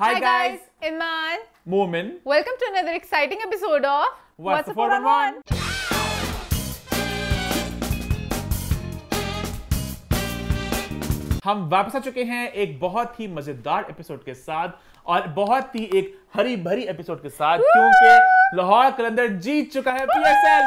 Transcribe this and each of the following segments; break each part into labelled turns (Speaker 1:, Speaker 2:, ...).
Speaker 1: Hi, Hi guys. guys, Iman, Momin. Welcome to another exciting episode of What's, What's the
Speaker 2: 411? हम वापस आ चुके हैं एक बहुत ही मजेदार एपिसोड के साथ और बहुत ही एक हरी भरी एपिसोड के साथ क्योंकि लाहौर कलंदर जीत चुका है पीएसएल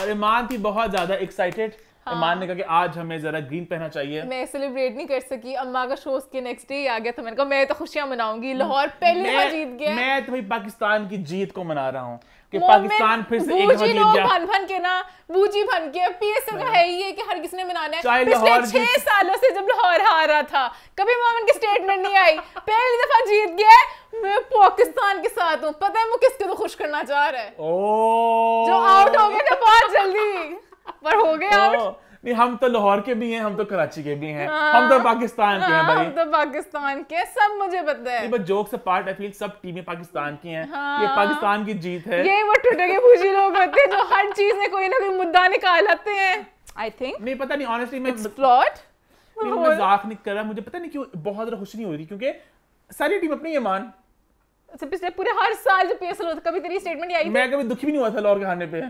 Speaker 2: और ईमान थी बहुत ज्यादा एक्साइटेड हाँ। ने कहा कि आज हमें जरा ग्रीन पहना चाहिए
Speaker 1: मैं सेलिब्रेट नहीं कर सकी अम्मा का शोज के नेक्स्ट डे आ गया तो मैंने कहा मैं तो खुशियां मनाऊंगी हम्म। लाहौर पहले जीत गया मैं
Speaker 2: तो भाई पाकिस्तान की जीत को मना रहा हूँ कि पाकिस्तान फिर से एक जीत गया भन
Speaker 1: भन के ना बूजी भन के पीएसएल का है ही है कि हर किसी ने मनाना है पिछले सालों से जब लाहौर हार रहा था कभी मोमिन की स्टेटमेंट नहीं आई पहली दफा जीत गया मैं पाकिस्तान के साथ हूँ पता है वो किसके तो खुश करना चाह रहा है
Speaker 2: जो आउट हो बहुत
Speaker 1: जल्दी पर हो गए आउट
Speaker 2: नहीं हम तो लाहौर के भी हैं हम तो कराची के भी हैं हाँ, हम तो पाकिस्तान हाँ, के हैं हाँ, भाई हम तो पाकिस्तान के सब मुझे पता है बट जोक से पार्ट आई फील सब टीमें पाकिस्तान की हैं हाँ, ये पाकिस्तान की जीत है ये
Speaker 1: वो टूटे के भूजी लोग होते हैं जो हर चीज में कोई ना कोई मुद्दा निकाल आते हैं
Speaker 2: आई थिंक नहीं पता नहीं ऑनेस्टली मैं फ्लॉट मजाक नहीं कर रहा मुझे पता नहीं क्यों बहुत ज्यादा खुश नहीं हो रही क्योंकि सारी टीम अपनी ईमान अच्छा, पिछले पूरे हर साल जो पीएसएल होता कभी तेरी
Speaker 1: स्टेटमेंट आई मैं
Speaker 2: कभी दुखी भी नहीं हुआ था लाहौर के हारने पे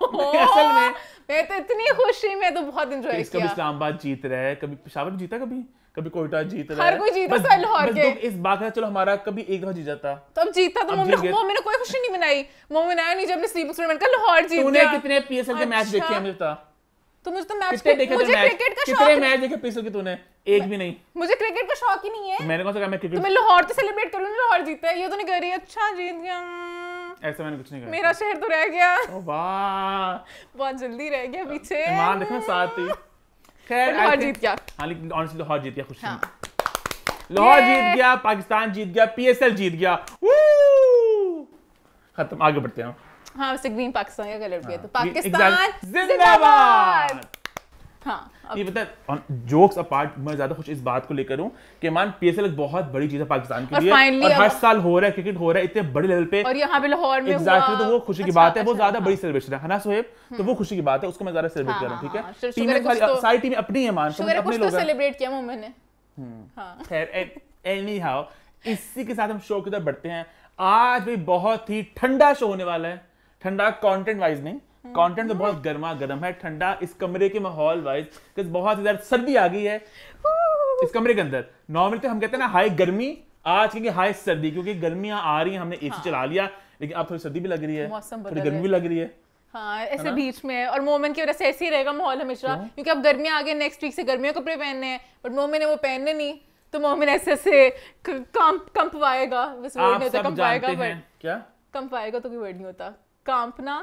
Speaker 1: असल में मैं तो इतनी तो बहुत एंजॉय किया कभी
Speaker 2: इस्लामाबाद जीत रहा है कभी पेशावर जीता कभी कभी कोयटा जीत रहा है हर कोई जीता लाहौर के इस बात चलो हमारा कभी एक दफा जीत जाता
Speaker 1: तो अब जीता तो ने कोई खुशी नहीं मनाई आया नहीं जब स्लीप लाहौर जीत तूने कितने पीएसएल के मैच देखे अच्छा। हैं मुझे तो मुझे तो मैच मुझे क्रिकेट का कितने
Speaker 2: मैच देखे के तूने एक भी नहीं
Speaker 1: मुझे क्रिकेट का शौक ही नहीं
Speaker 2: है मैंने कौन सा कहा मैं क्रिकेट तो मैं
Speaker 1: लाहौर तो सेलिब्रेट लाहौर जीता है ये तो नहीं कर रही अच्छा जीत गया
Speaker 2: ऐसे मैंने कुछ नहीं कहा मेरा
Speaker 1: शहर तो रह गया बहुत जल्दी रह गया पीछे ईमान देखो साथ ही खैर लाहौर जीत गया
Speaker 2: हाँ लेकिन ऑनेस्टली लाहौर जीत गया खुश हाँ. लाहौर जीत गया पाकिस्तान जीत गया पीएसएल जीत गया खत्म आगे बढ़ते हैं
Speaker 1: हाँ वैसे ग्रीन पाकिस्तान का कलर भी है तो हाँ। पाकिस्तान जिंदाबाद हाँ,
Speaker 2: ये पता जोक्स अपार्ट मैं ज्यादा खुश इस बात को लेकर हूँ कि मान पीएसएल एक बहुत बड़ी चीज है पाकिस्तान के लिए और, हर साल हो रहा है क्रिकेट हो रहा है इतने बड़े लेवल पे और
Speaker 1: यहाँ पे लाहौर में तो हुआ तो वो
Speaker 2: खुशी की अच्छा, बात है वो अच्छा, ज्यादा हाँ। बड़ी सेलिब्रेशन है ना सोहेब तो हम्म। वो खुशी की बात है उसको मैं ज्यादा सेलिब्रेट हाँ, कर रहा हूँ ठीक है टीम हाँ, सारी टीम तो- अपनी है मान अपने तो लोग सेलिब्रेट किया मोमेंट ने हम्म। खैर एनी हाउ इसी के साथ हम शो की तरफ बढ़ते हैं आज भी बहुत ही ठंडा शो होने वाला है ठंडा कंटेंट वाइज नहीं कंटेंट हम्म। तो बहुत गर्मा गर्म है ठंडा इस कमरे के माहौल वाइज बहुत ज्यादा सर्दी आ गई है इस कमरे के अंदर नॉर्मल तो हम कहते हैं ना हाई गर्मी आज क्योंकि हाई सर्दी क्योंकि गर्मियां आ रही हैं हमने एसी हाँ। चला लिया लेकिन अब थोड़ी सर्दी भी लग रही है थोड़ी गर्मी भी लग रही है
Speaker 1: हाँ ऐसे बीच में और मोमेंट की वजह से ऐसे ही रहेगा माहौल हमेशा क्योंकि अब गर्मियां आ गई नेक्स्ट वीक से गर्मियों कपड़े पहनने हैं बट मोमेंट ने वो पहनने नहीं तो मोमेंट ऐसे ऐसे कंप कंपवाएगा बस वर्ड नहीं होता कंपवाएगा बट क्या कंपवाएगा तो कोई वर्ड नहीं होता कांपना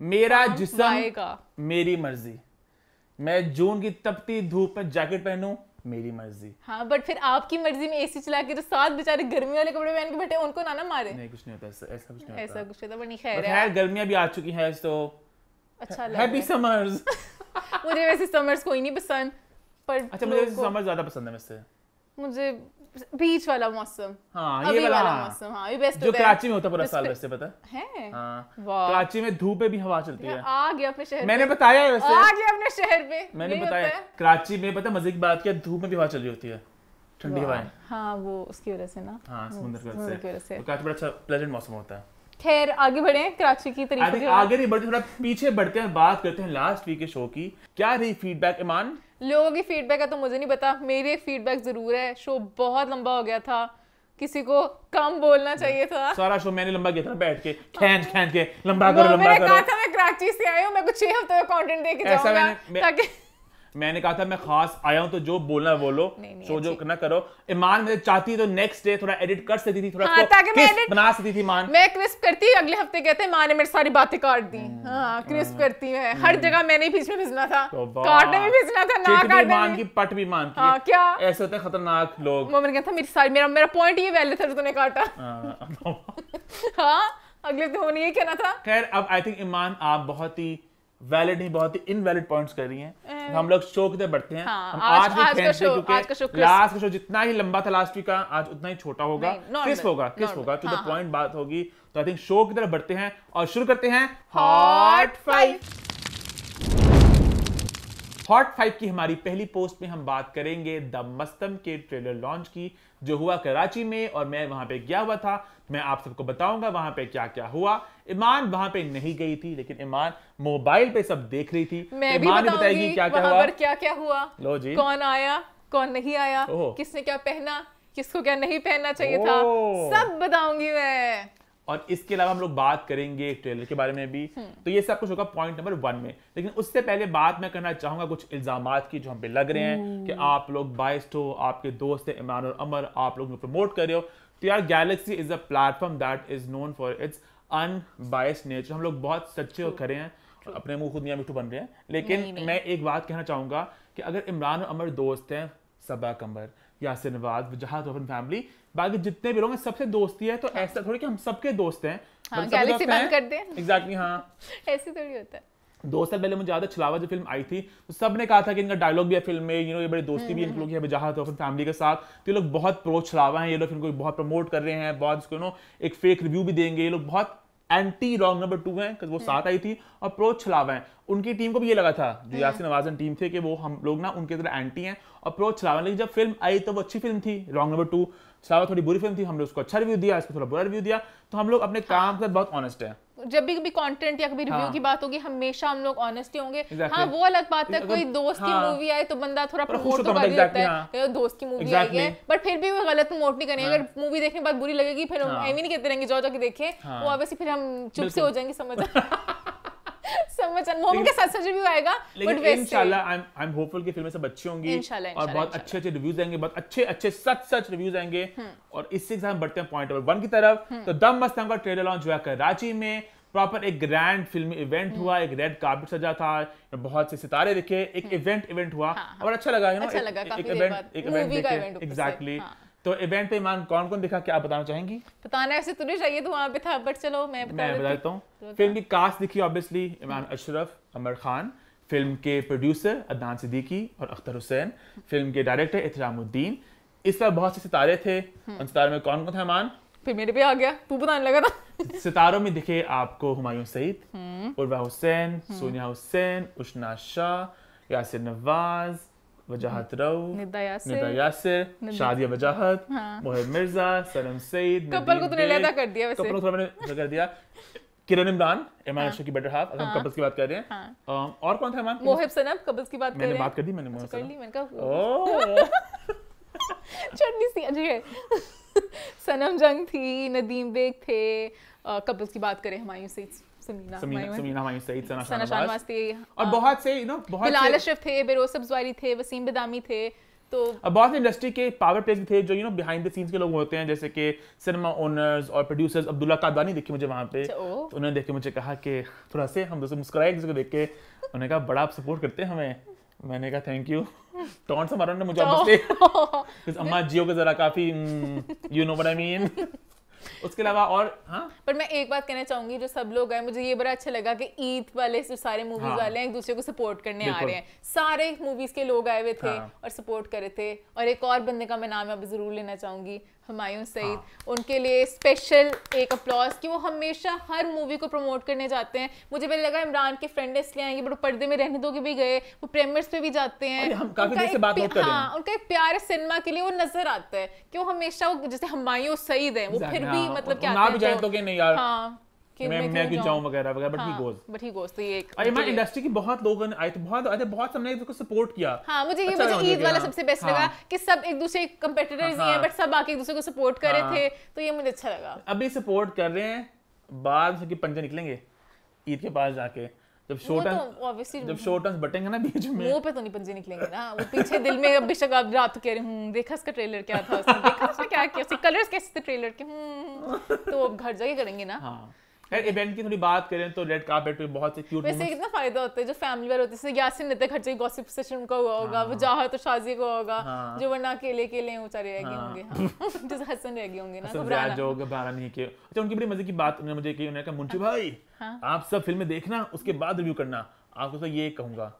Speaker 2: मेरा जिसम मेरी मर्जी मैं जून की तपती धूप में जैकेट पहनू मेरी मर्जी
Speaker 1: हाँ बट फिर आपकी मर्जी में एसी चला के तो साथ बेचारे गर्मी वाले कपड़े पहन के बैठे उनको ना ना मारे नहीं
Speaker 2: कुछ नहीं होता ऐसा, ऐसा कुछ नहीं ऐसा कुछ
Speaker 1: होता नहीं खैर खैर
Speaker 2: गर्मियां भी आ चुकी हैं तो
Speaker 1: अच्छा हैप्पी समर्स मुझे वैसे समर्स कोई नहीं पसंद पर अच्छा मुझे समर्स
Speaker 2: ज्यादा पसंद है वैसे
Speaker 1: मुझे बीच वाला मौसम हाँ ये वाला, हाँ। मौसम हाँ ये बेस्ट जो कराची में होता पूरा साल वैसे पता है
Speaker 2: हाँ। कराची में धूप में भी हवा चलती है
Speaker 1: आ गया अपने शहर मैंने बताया है वैसे आ गया अपने शहर पे मैंने बताया कराची
Speaker 2: में पता मजे की बात क्या धूप में भी हवा चल रही होती है ठंडी हवाएं
Speaker 1: हाँ वो उसकी वजह से ना हाँ समुद्र की वजह से कराची
Speaker 2: बड़ा अच्छा प्लेजेंट मौसम होता है
Speaker 1: खैर आगे बढ़े कराची की तरीके आगे नहीं
Speaker 2: बढ़ते थोड़ा पीछे बढ़ते हैं बात करते हैं लास्ट वीक के शो की क्या रही फीडबैक ईमान
Speaker 1: लोगों की फीडबैक है तो मुझे नहीं पता मेरी एक फीडबैक ज़रूर है शो बहुत लंबा हो गया था किसी को कम बोलना चाहिए था
Speaker 2: सारा शो मैंने लंबा किया था बैठ के खेच खेच के लंबा करो लंबा करो मैंने कहा था
Speaker 1: मैं कराची से आई हूँ मैं कुछ छह हफ्ते का कंटेंट देके जाऊंगा ताकि
Speaker 2: मैंने कहा था मैं खास आया हूँ तो जो बोलना बोलो सो जो ना करो ईमान मेरे चाहती तो नेक्स्ट डे थोड़ा एडिट कर सकती थी थोड़ा हाँ, ताकि मैं एडिट बना सकती थी मान
Speaker 1: मैं क्रिस्प करती हूँ अगले हफ्ते कहते हैं माँ ने मेरी सारी बातें काट दी हम्म, हाँ क्रिस्प हाँ। करती है हर हम्म। जगह मैंने बीच में भेजना था
Speaker 2: तो काटने में भेजना था ना काटने मान की पट भी मान की हाँ, क्या ऐसे होते खतरनाक लोग
Speaker 1: मोमन कहता मेरी सारी मेरा मेरा पॉइंट ये वैल्यू था तूने काटा
Speaker 2: हाँ,
Speaker 1: हाँ अगले तो ये कहना था
Speaker 2: खैर अब आई थिंक ईमान आप बहुत ही वैलिड ही बहुत ही इनवैलिड पॉइंट्स कर रही हैं तो हम लोग शो कितने बढ़ते हैं हाँ, हम आज, आज भी आज खेलते क्योंकि लास्ट का शो जितना ही लंबा था लास्ट वीक का आज उतना ही छोटा होगा किस होगा किस होगा टू द पॉइंट बात होगी तो आई थिंक शो की तरफ बढ़ते हैं और शुरू करते हैं हॉट फाइव हॉट फाइव की हमारी पहली पोस्ट में हम बात करेंगे द मस्तम के ट्रेलर लॉन्च की जो हुआ कराची में और मैं वहां पे गया हुआ था मैं आप सबको बताऊंगा वहां पे क्या क्या हुआ ईमान वहां पे नहीं गई थी लेकिन ईमान मोबाइल पे सब देख रही थी ईमान बताएगी क्या क्या हुआ क्या क्या हुआ लो जी कौन
Speaker 1: आया कौन नहीं आया किसने क्या पहना किसको क्या नहीं पहनना चाहिए था सब बताऊंगी मैं
Speaker 2: और इसके अलावा हम लोग बात करेंगे ट्रेलर के बारे में भी हम्म। तो ये सब कुछ होगा पॉइंट नंबर वन में लेकिन उससे पहले बात मैं करना चाहूंगा कुछ इल्जाम की जो हम पे लग रहे हैं कि आप लोग बाइस्ट हो आपके दोस्त है इमान और अमर आप लोग प्रमोट कर रहे हो तो यार galaxy is a platform that is known for its unbiased nature हम लोग बहुत सच्चे और खड़े हैं अपने मुंह खुद मियाँ मिठू बन रहे हैं लेकिन नहीं, नहीं। मैं एक बात कहना चाहूंगा कि अगर इमरान और अमर दोस्त हैं सबा कमर यासिर नवाज वजहात तो अपन फैमिली बाकी जितने भी लोग हैं सबसे दोस्ती है तो हाँ। ऐसा थोड़ी कि हम सबके दोस्त हैं हाँ, गैलेक्सी बंद कर दें एग्जैक्टली हाँ
Speaker 1: ऐसे थोड़ी होता है
Speaker 2: दो साल पहले मुझे याद है छलावा जो फिल्म आई थी तो सब ने कहा था कि इनका डायलॉग भी है फिल्म में यू नो ये बड़ी दोस्ती भी हम्म, इन लोग की वजाहत और फैमिली के साथ तो ये लोग बहुत प्रो छलावा हैं ये लोग फिल्म को बहुत प्रमोट कर रहे हैं बहुत इसको नो एक फेक रिव्यू भी देंगे ये लोग बहुत एंटी रॉन्ग नंबर टू हैं वो हम्म। साथ आई थी और प्रो छलावा हैं उनकी टीम को भी ये लगा था जो यासी नवाजन टीम थे कि वो हम लोग ना उनके तरह एंटी हैं और प्रो छलावा लेकिन जब फिल्म आई तो वो अच्छी फिल्म थी रॉन्ग नंबर टू छलावा थोड़ी बुरी फिल्म थी हमने उसको अच्छा रिव्यू दिया इसको थोड़ा बुरा रिव्यू दिया तो हम लोग अपने काम के साथ बहुत ऑनेस्ट है
Speaker 1: जब भी कभी कंटेंट या कभी रिव्यू हाँ. की बात होगी हमेशा हम लोग ऑनेस्टी होंगे exactly. हाँ वो अलग बात है कोई दोस्त हाँ. की मूवी आए तो बंदा थोड़ा प्रमोट तो कर देता है हाँ। दोस्त की मूवी exactly. आई है बट फिर भी वो गलत प्रमोट नहीं करेंगे अगर मूवी हाँ। देखने के बाद बुरी लगेगी फिर हम एवी नहीं कहते रहेंगे जाओ जाके देखें हाँ। वो ऑब्वियसली फिर हम चुप से हो जाएंगे समझ समझ के साथ भी आएगा इंशाल्लाह
Speaker 2: आई आई एम होपफुल कि फिल्में सब अच्छी होंगी इंशाल्लाह और बहुत अच्छे अच्छे रिव्यूज आएंगे बहुत अच्छे अच्छे सच सच रिव्यूज आएंगे हम्म। और इससे हम बढ़ते हैं पॉइंट नंबर 1 की तरफ हम्म। तो दम मस्त का ट्रेलर लॉन्च हुआ में प्रॉपर एक ग्रैंड फिल्मी इवेंट हुआ एक रेड कार्पेट सजा था बहुत से सितारे दिखे एक इवेंट हम्म। इवेंट हुआ हाँ, हाँ। और अच्छा लगा यू नो अच्छा एक इवेंट एक इवेंट एग्जैक्टली तो इवेंट पे ईमान कौन कौन दिखा क्या बताना चाहेंगी
Speaker 1: बताना ऐसे तुझे तो चाहिए तो वहाँ पे था बट चलो मैं बता मैं बता
Speaker 2: देता हूँ फिल्म की कास्ट दिखी ऑब्वियसली इमान अशरफ अमर खान फिल्म के प्रोड्यूसर अदनान सिद्दीकी और अख्तर हुसैन फिल्म के डायरेक्टर एहतरामुद्दीन इस बार बहुत से सितारे थे हम्म। उन सितारों में कौन कौन था ईमान
Speaker 1: फिर मेरे पे आ गया तू बताने लगा था
Speaker 2: सितारों में दिखे आपको हुमायूं सईद हम्म। उर्वा हुसैन हम्म। सोनिया हुसैन उश्ना शाह यासिर नवाज़ वजाहत हम्म। रऊ
Speaker 1: निदा
Speaker 2: शादिया वजाहत हाँ। मिर्जा सलम सईद कपल को तूने लेदा कर दिया वैसे कपल को तो मैंने कर दिया किरण इमरान इमरान हाँ। शो की बेटर हाफ अगर हम हाँ। कपल्स की बात कर रहे हैं हाँ। और कौन था इमरान मोहिब
Speaker 1: सनम कपल्स की बात हैं बात कर
Speaker 2: दी मैंने अच्छा, मोहिब कर ली मैंने
Speaker 1: कहा चटनी सी अजय है सनम जंग थी नदीम बेग थे कपल्स की बात करें हमायूं से समीना
Speaker 2: हमायूं सईद सना शाहनवाज थे और बहुत से यू नो बहुत बिलाल अशरफ
Speaker 1: थे बेरोसब जवारी थे वसीम बदामी थे तो
Speaker 2: बहुत से इंडस्ट्री के पावर प्लेस थे जो you know behind the scenes के लोग होते हैं जैसे कि सिनेमा ओनर्स और प्रोड्यूसर्स अब्दुल्ला कादवानी देखे मुझे वहाँ पे अच्छा, तो उन्होंने देखे मुझे कहा कि थोड़ा से हम दोस्तों मुस्कुराए एक को देख के उन्होंने कहा बड़ा आप सपोर्ट करते हैं हमें मैंने कहा थैंक यू टॉन्ट से मारा मुझे अम्मा जियो के जरा काफी you know what I mean उसके अलावा और हाँ
Speaker 1: पर मैं एक बात कहना चाहूंगी जो सब लोग आए मुझे ये बड़ा अच्छा लगा कि ईद वाले जो सारे मूवीज हाँ। वाले हैं एक दूसरे को सपोर्ट करने आ रहे हैं सारे मूवीज के लोग आए हुए थे हाँ। और सपोर्ट करे थे और एक और बंदे का मैं नाम अब जरूर लेना चाहूंगी हमायूं सईद हाँ. उनके लिए स्पेशल एक अप्लॉज कि वो हमेशा हर मूवी को प्रमोट करने जाते हैं मुझे पहले लगा इमरान के फ्रेंड इसलिए आएंगे बट पर्दे में रहने दो के भी गए वो प्रेमर्स पे भी जाते हैं हम काफी देर से बात हाँ, हाँ उनका एक प्यार सिनेमा के लिए वो नजर आता है कि वो हमेशा वो जैसे हमायूं सईद है वो फिर भी हाँ, मतलब क्या
Speaker 2: हाँ, तो ईद तो हाँ, अच्छा हाँ। तो अच्छा अभी सपोर्ट कर रहे हैं बाद पंजे निकलेंगे ईद के पास जाके जब शॉर्ट जब बटेंगे ना बीच में मुंह
Speaker 1: पे तो नहीं पंजे निकलेंगे ना वो पीछे दिल में अब बेशक आप रात कह रहे हूँ हम्म, देखा इसका ट्रेलर क्या था उसने देखा क्या किया कलर्स कैसे थे ट्रेलर के हम्म, हम्म, तो अब घर जाके करेंगे ना
Speaker 2: हाँ इवेंट की थोड़ी बात करें तो रेड कार्पेट पे बहुत से क्यूट वैसे कितना
Speaker 1: फायदा होता है जो फैमिली वाले होते हैं जैसे यासिन नेता खर्चे गॉसिप सेशन का हुआ होगा हाँ। वजाहत तो शाजी को होगा हाँ। जो वरना अकेले अकेले बेचारे रह गए हाँ। होंगे हाँ। जो हसन रह गए होंगे ना घबराना जो
Speaker 2: घबराना नहीं के अच्छा उनकी बड़ी मजे की बात उन्होंने मुझे की उन्होंने कहा मुंशी भाई हाँ। आप सब फिल्में देखना उसके बाद रिव्यू करना आपको तो ये कहूंगा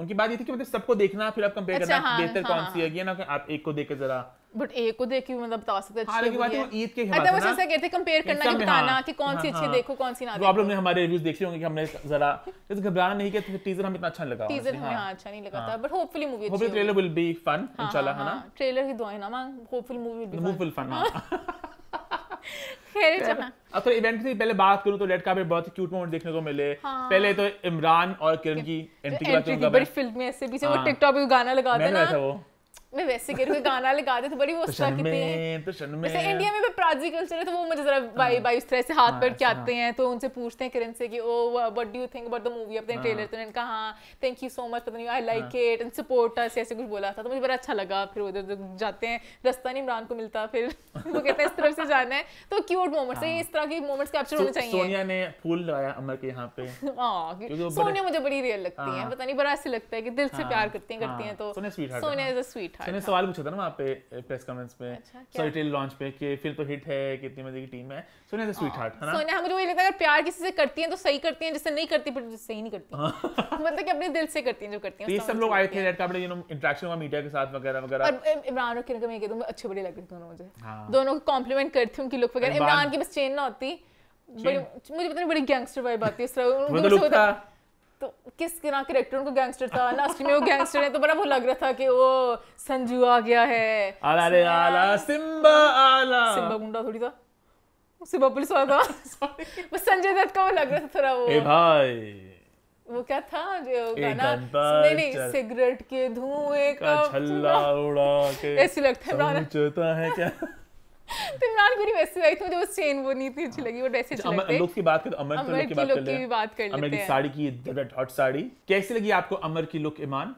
Speaker 2: उनकी बात ये थी कि मतलब सबको देखना फिर आप कंपेयर अच्छा, करना हाँ, बेहतर हाँ, कौन सी है ना कि आप एक को देख के जरा
Speaker 1: बट एक को देख के मतलब बता सकते हैं हालांकि बात है ईद के हिसाब से बस ऐसा कहते कंपेयर करना कि हाँ, बताना कि कौन हाँ, सी अच्छी हाँ। देखो कौन सी ना देखो तो आप
Speaker 2: लोगों ने हमारे रिव्यूज देखे होंगे कि हमने जरा जैसे घबराना नहीं किया टीजर तो हमें इतना अच्छा लगा टीजर हमें हां
Speaker 1: अच्छा नहीं लगा था बट होपफुली मूवी अच्छी होगी hopefully trailer
Speaker 2: will be fun इंशाल्लाह है ना
Speaker 1: ट्रेलर की दुआएं ना मांग hopefully movie will
Speaker 2: be fun hopeful fun खेरे तो इवेंट से पहले बात करूं तो रेड कार्पेट बहुत ही क्यूट मोमेंट देखने को मिले हाँ। पहले तो इमरान और किरण की एंट्री बड़ी
Speaker 1: फिल्म में ऐसे भी हाँ। वो टिकटॉक पे गाना लगा देना मैं वैसे कह रही कि गाना लगा दे तो बड़ी वो तो में,
Speaker 2: तो में जैसे इंडिया में
Speaker 1: भी प्राजी कल्चर है तो वो मुझे जरा भाई भाई उस तरह से हाथ पड़ हाँ, के अच्छा। आते हैं तो उनसे पूछते हैं किरण से कि oh what do you think about the movie अपने ट्रेलर तो उन्होंने हाँ। तो कहा हाँ थैंक यू सो मच पता नहीं I like it and support us ऐसे कुछ बोला था तो मुझे बड़ा अच्छा लगा फिर उधर जाते हैं रास्ता नहीं इमरान को मिलता फिर वो कहते हैं इस तरफ से जाना है तो क्यूट मोमेंट्स है इस तरह के मोमेंट्स कैप्चर होने चाहिए सोनिया
Speaker 2: ने फूल लगाया अमर के यहाँ पे
Speaker 1: हाँ, सोनिया मुझे बड़ी रियल लगती है पता नहीं बड़ा ऐसे लगता है कि दिल से प्यार करती हैं करती हैं तो Sonia is a sweetheart अच्छा ने सवाल
Speaker 2: पूछा था ना वहाँ पे प्रेस कॉन्फ्रेंस में सॉरी लॉन्च पे कि फिल्म तो हिट है कितनी मजे की टीम है सोनिया से स्वीट हार्ट है ना सोनिया
Speaker 1: हाँ, मुझे लगता है अगर प्यार किसी से करती है तो सही करती है जिससे नहीं करती फिर तो सही नहीं करती हाँ। मतलब कि अपने दिल से करती है जो करती है तो सब लोग आए थे
Speaker 2: red carpet you know interaction हुआ मीडिया के साथ वगैरह वगैरह
Speaker 1: इमरान और किरण कमेटी दोनों अच्छे बड़े लग रहे दोनों मुझे हाँ। दोनों को कॉम्प्लीमेंट करती उनकी लुक वगैरह इमरान की बस चेन ना होती मुझे पता नहीं बड़ी गैंगस्टर वाइब आती है उस तरह तो किस ना करेक्टर उनको गैंगस्टर था लास्ट में वो गैंगस्टर है तो बड़ा वो लग रहा था कि वो संजू आ गया है
Speaker 2: आला रे आला सिम्बा आला सिम्बा
Speaker 1: गुंडा थोड़ी था उसे बबुल सा था बस संजय दत्त का वो लग रहा था थोड़ा वो ए भाई वो क्या था जो गाना नहीं नहीं सिगरेट के धुएं का छल्ला
Speaker 2: उड़ा के ऐसे लगता है है क्या
Speaker 1: तो इमरान खुरी वैसे आई थी मुझे वो चेन वो नहीं थी अच्छी हाँ। लगी वो वैसे अच्छी लगती लुक
Speaker 2: की बात करें अमर तो की लुक की बात कर लेते हैं अमर की साड़ी की रेड हॉट साड़ी कैसी लगी आपको अमर की लुक ईमान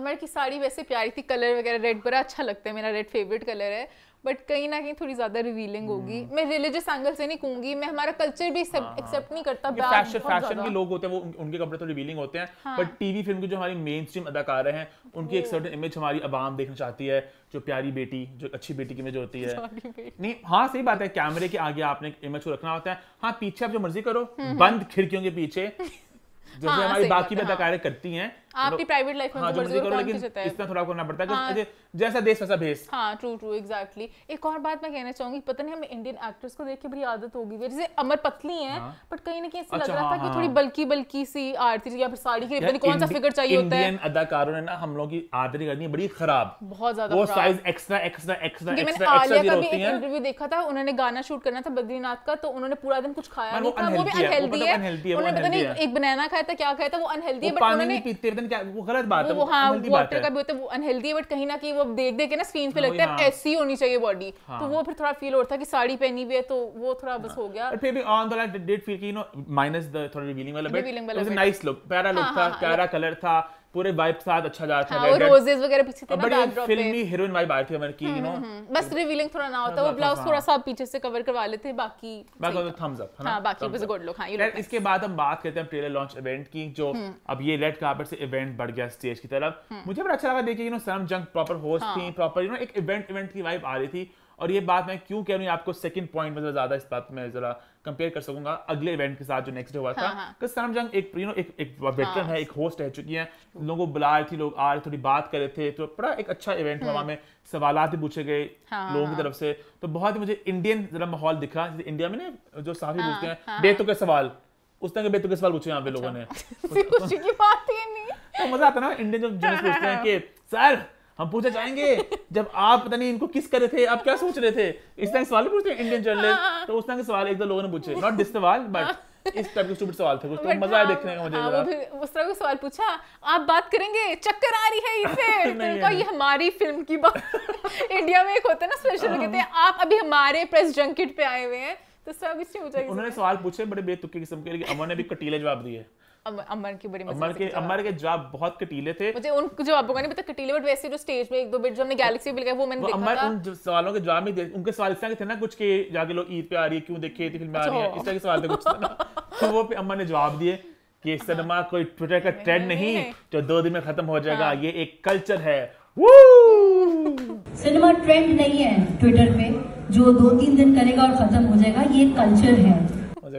Speaker 1: अमर की साड़ी वैसे प्यारी थी कलर वगैरह रेड बड़ा अच्छा लगता है मेरा रेड फेवरेट कलर है बट कहीं ना कहीं थोड़ी ज्यादा रिवीलिंग होगी hmm. मैं रिलीजियस एंगल से नहीं कहूंगी मैं हमारा कल्चर भी एक्सेप्ट हाँ, हाँ। नहीं करता फैशन फैशन के लोग
Speaker 2: होते हैं वो उनके कपड़े तो रिवीलिंग होते हैं बट टीवी फिल्म की जो हमारी मेन स्ट्रीम अदाकार हैं उनकी एक सर्टन oh. इमेज हमारी आवाम देखना चाहती है जो प्यारी बेटी जो अच्छी बेटी की इमेज होती है नहीं हाँ सही बात है कैमरे के आगे आपने इमेज को रखना होता है हाँ पीछे आप जो मर्जी करो हम्म। बंद खिड़कियों के पीछे जो हाँ, हमारी बाकी भी अदाकारें करती हैं
Speaker 1: आपकी प्राइवेट लाइफ में हाँ, जो मर्जी करो लेकिन इस
Speaker 2: थोड़ा करना पड़ता है हाँ, जैसा देश वैसा भेस
Speaker 1: हाँ ट्रू ट्रू एग्जैक्टली एक और बात मैं कहना चाहूंगी पता नहीं हमें इंडियन एक्ट्रेस को देख के बड़ी आदत होगी जैसे अमर पतली है बट हाँ। कहीं ना कहीं ऐसा लग अच्छा, रहा हाँ, था कि हाँ, थोड़ी बल्की बल्की सी आरती या फिर साड़ी के पता कौन सा फिगर चाहिए होता है इंडियन
Speaker 2: अदाकारों ने ना हम लोगों की आदरी करनी बड़ी खराब
Speaker 1: बहुत ज्यादा वो साइज
Speaker 2: एक्स्ट्रा एक्स्ट्रा एक्स्ट्रा मैंने आलिया का भी एक इंटरव्यू
Speaker 1: देखा था उन्होंने गाना शूट करना था बद्रीनाथ का तो उन्होंने पूरा दिन कुछ खाया नहीं था वो भी अनहेल्दी है मतलब उन्होंने पता नहीं एक बनाना खाया था क्या खाया था वो अनहेल्दी है बट उन्होंने
Speaker 2: कंटेंट क्या वो गलत बात वो, है वो हाँ वाटर का भी
Speaker 1: होता है वो अनहेल्दी है बट कहीं ना कहीं वो देख देख के ना स्क्रीन पे हाँ, लगता है हाँ। ऐसी होनी चाहिए बॉडी हाँ। तो वो फिर थोड़ा फील होता है कि साड़ी पहनी हुई है तो वो थोड़ा बस हो गया
Speaker 2: फिर भी on the light did feel कि यू नो माइनस द थोड़ा रिवीलिंग वाला but it was a nice look प्यारा लुक था प्यारा कलर था पूरे वाइब साथ अच्छा जा हाँ, है रोजेस वगैरह पीछे थे ना बैकड्रॉप फिल्मी हीरोइन वाइब आ रही थी हमारी की यू नो बस
Speaker 1: रिवीलिंग थोड़ा ना होता वो ब्लाउज थोड़ा सा पीछे से कवर करवा लेते हैं बाकी
Speaker 2: बाकी थम्स अप है ना हाँ, बाकी वाज अ गुड लुक हां यू नो इसके बाद हम बात करते हैं ट्रेलर लॉन्च इवेंट की जो हम्म। अब ये रेड कार्पेट से इवेंट बढ़ गया स्टेज की तरफ हम्म। मुझे बड़ा अच्छा लगा देखिए you know Sam Jung proper host थी प्रॉपर यू नो एक इवेंट इवेंट की वाइब आ रही थी और ये बात मैं क्यों कह रही हूँ आपको सेकंड पॉइंट में ज्यादा इस बात में जरा कंपेयर कर सकूंगा अगले इवेंट के साथ जो नेक्स्ट हुआ था हाँ, हाँ. एक यू नो एक एक वेटरन हाँ। है एक होस्ट रह चुकी हैं लोगों को बुला रही थी लोग आ रहे थोड़ी बात कर रहे थे तो बड़ा एक अच्छा इवेंट हुआ हम्म। में सवाल भी पूछे गए हाँ, हाँ लोगों हाँ। की तरफ से तो बहुत ही मुझे इंडियन जरा माहौल दिखा इंडिया में ना जो साफी पूछते हैं बेतु के सवाल उस तरह के बेतु के सवाल पूछे यहाँ पे लोगों अच्छा।
Speaker 1: ने
Speaker 2: तो मजा आता ना इंडियन जो पूछते हैं कि सर हम पूछे जाएंगे जब आप पता नहीं इनको किस कर रहे थे आप क्या सोच रहे थे इस तरह के सवाल पूछते हैं इंडियन जर्नलिस्ट हाँ। तो उस तरह के सवाल एक दो लोगों ने पूछे नॉट दिस सवाल बट इस टाइप के स्टूपिड सवाल थे कुछ तो मजा आया हाँ, देखने का मुझे हाँ, वो भी
Speaker 1: उस तरह का सवाल पूछा आप बात करेंगे चक्कर आ रही है इसे नहीं, ये हमारी फिल्म की बात इंडिया में एक होता है ना स्पेशल हाँ। कहते हैं आप अभी हमारे प्रेस जंकेट पे आए हुए हैं तो सब इससे जाएगा उन्होंने
Speaker 2: सवाल पूछे बड़े बेतुके किस्म के लेकिन अमन ने भी कटीले जवाब दिए
Speaker 1: अमर की बड़ी अमर के
Speaker 2: अमर के जवाब बहुत कटीले थे मुझे उन
Speaker 1: जवाबों का नहीं पता कटीले बट वैसे जो स्टेज में एक दो बिट जो हमने गैलेक्सी वो मैंने देखा था उन
Speaker 2: सवालों के जवाब में उनके सवाल इस तरह के थे ना कुछ के जाके लोग ईद पे आ रही है क्यों आ अच्छा, रही है इस तरह के सवाल थे कुछ तो वो अमर ने जवाब दिए कि हाँ। सिनेमा कोई ट्विटर का ट्रेंड नहीं जो तो दो दिन में खत्म हो जाएगा हाँ। ये एक कल्चर है
Speaker 1: सिनेमा ट्रेंड नहीं है ट्विटर पे
Speaker 2: जो दो तीन दिन करेगा और खत्म हो जाएगा ये कल्चर है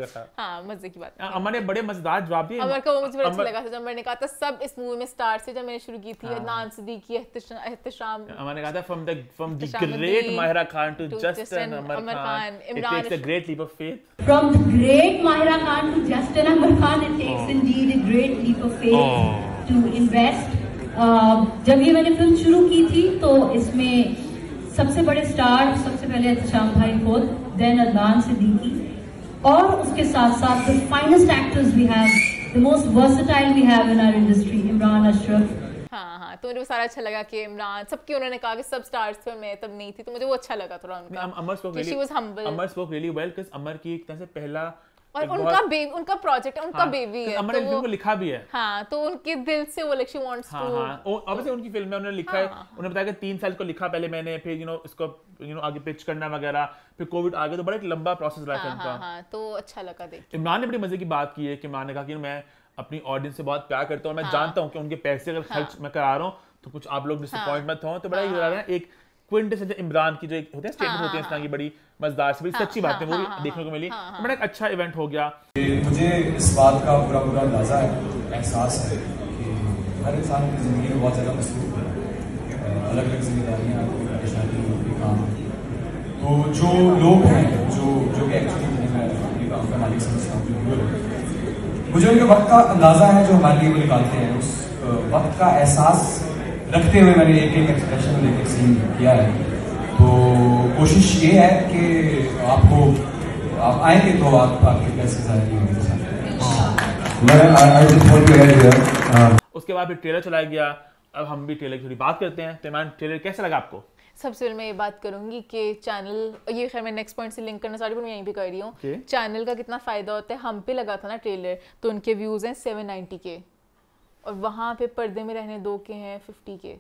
Speaker 2: लगा
Speaker 1: हाँ, मजे की बात हाँ,
Speaker 2: बड़े मजेदार जवाब दिए अमर का वो मुझे अच्छा लगा था
Speaker 1: जब मैंने कहा था सब इस मूवी में स्टार से जब मैंने शुरू की थी अदनान हाँ। सिद्दीकी एहतशाम
Speaker 2: कहा था from the from the great Mahira Khan to Amar Khan a great leap of faith
Speaker 1: from great Mahira Khan to Amar Khan it takes indeed a great leap of
Speaker 2: faith
Speaker 1: to invest जब ये मैंने फिल्म शुरू की थी तो इसमें सबसे बड़े स्टार सबसे पहले अच्छा भाई खोद देन अदनान सिद्दीकी और उसके साथ साथ the finest
Speaker 2: actors we have the most versatile we have in our industry Imran Ashraf
Speaker 1: हाँ हाँ तो मुझे वो सारा अच्छा लगा कि इमरान सबकी उन्होंने कहा कि सब स्टार्स पर मैं तब नहीं थी तो मुझे वो अच्छा लगा थोड़ा उनका
Speaker 2: Amar spoke really Amar spoke really well because Amar की एक तरह से पहला और उनका
Speaker 1: बेब उनका प्रोजेक्ट है उनका बेबी हाँ, तो है अमर तो को लिखा भी है हाँ तो उनके दिल से वो शी वांट्स टू हाँ, हाँ,
Speaker 2: तो- उनकी फिल्म में उन्होंने लिखा है हाँ, हाँ। उन्होंने बताया कि तीन साल को लिखा पहले मैंने फिर यू नो इसको यू नो आगे पिच करना वगैरह फिर कोविड आ गया तो बड़ा एक लंबा प्रोसेस रहा था उनका
Speaker 1: तो अच्छा लगा देख
Speaker 2: इमरान ने बड़ी मजे की बात की है कि इमरान ने कहा कि मैं अपनी ऑडियंस से बहुत प्यार करता हूँ मैं जानता हूँ कि उनके पैसे अगर खर्च मैं करा रहा हूँ तो कुछ आप लोग डिसअपॉइंटमेंट हो तो बड़ा एक क्विंटेसेंशियल इमरान की जो एक होते हैं स्टेटमेंट होते हैं इस तरह की हाँ। बड़ी मजदार से बड़ी हाँ, सच्ची हाँ, बातें हाँ, वो भी हाँ, देखने को मिली बड़ा तो एक अच्छा इवेंट हो गया मुझे इस बात का पूरा पूरा अंदाजा है एहसास है कि हर इंसान की जिंदगी में बहुत
Speaker 1: ज़्यादा मसरूफ है अलग अलग जिम्मेदारियाँ कोई परेशानी कोई काम तो जो लोग हैं जो जो कि एक्चुअली मैं अपने काम का मालिक समझता
Speaker 2: हूँ मुझे उनके वक्त का अंदाजा है जो हमारे लिए वो निकालते हैं उस वक्त का एहसास रखते हुए मैंने एक एक एक्सप्रेशन एक एक सीन किया है तो कोशिश ये है कि आपको आप आएंगे तो आप आपके कैसे जाएंगे मेरे साथ उसके बाद फिर ट्रेलर चलाया गया अब हम भी ट्रेलर की थोड़ी बात करते हैं तेमान तो ट्रेलर कैसा लगा आपको
Speaker 1: सबसे पहले मैं ये बात करूंगी कि चैनल ये खैर मैं नेक्स्ट पॉइंट से लिंक करना चाहती रही हूँ यहीं भी कर रही हूँ okay. चैनल का कितना फ़ायदा होता है हम पे लगा था ना ट्रेलर तो उनके व्यूज़ हैं सेवन नाइनटी के और वहाँ पे पर्दे में रहने दो के हैं फिफ्टी के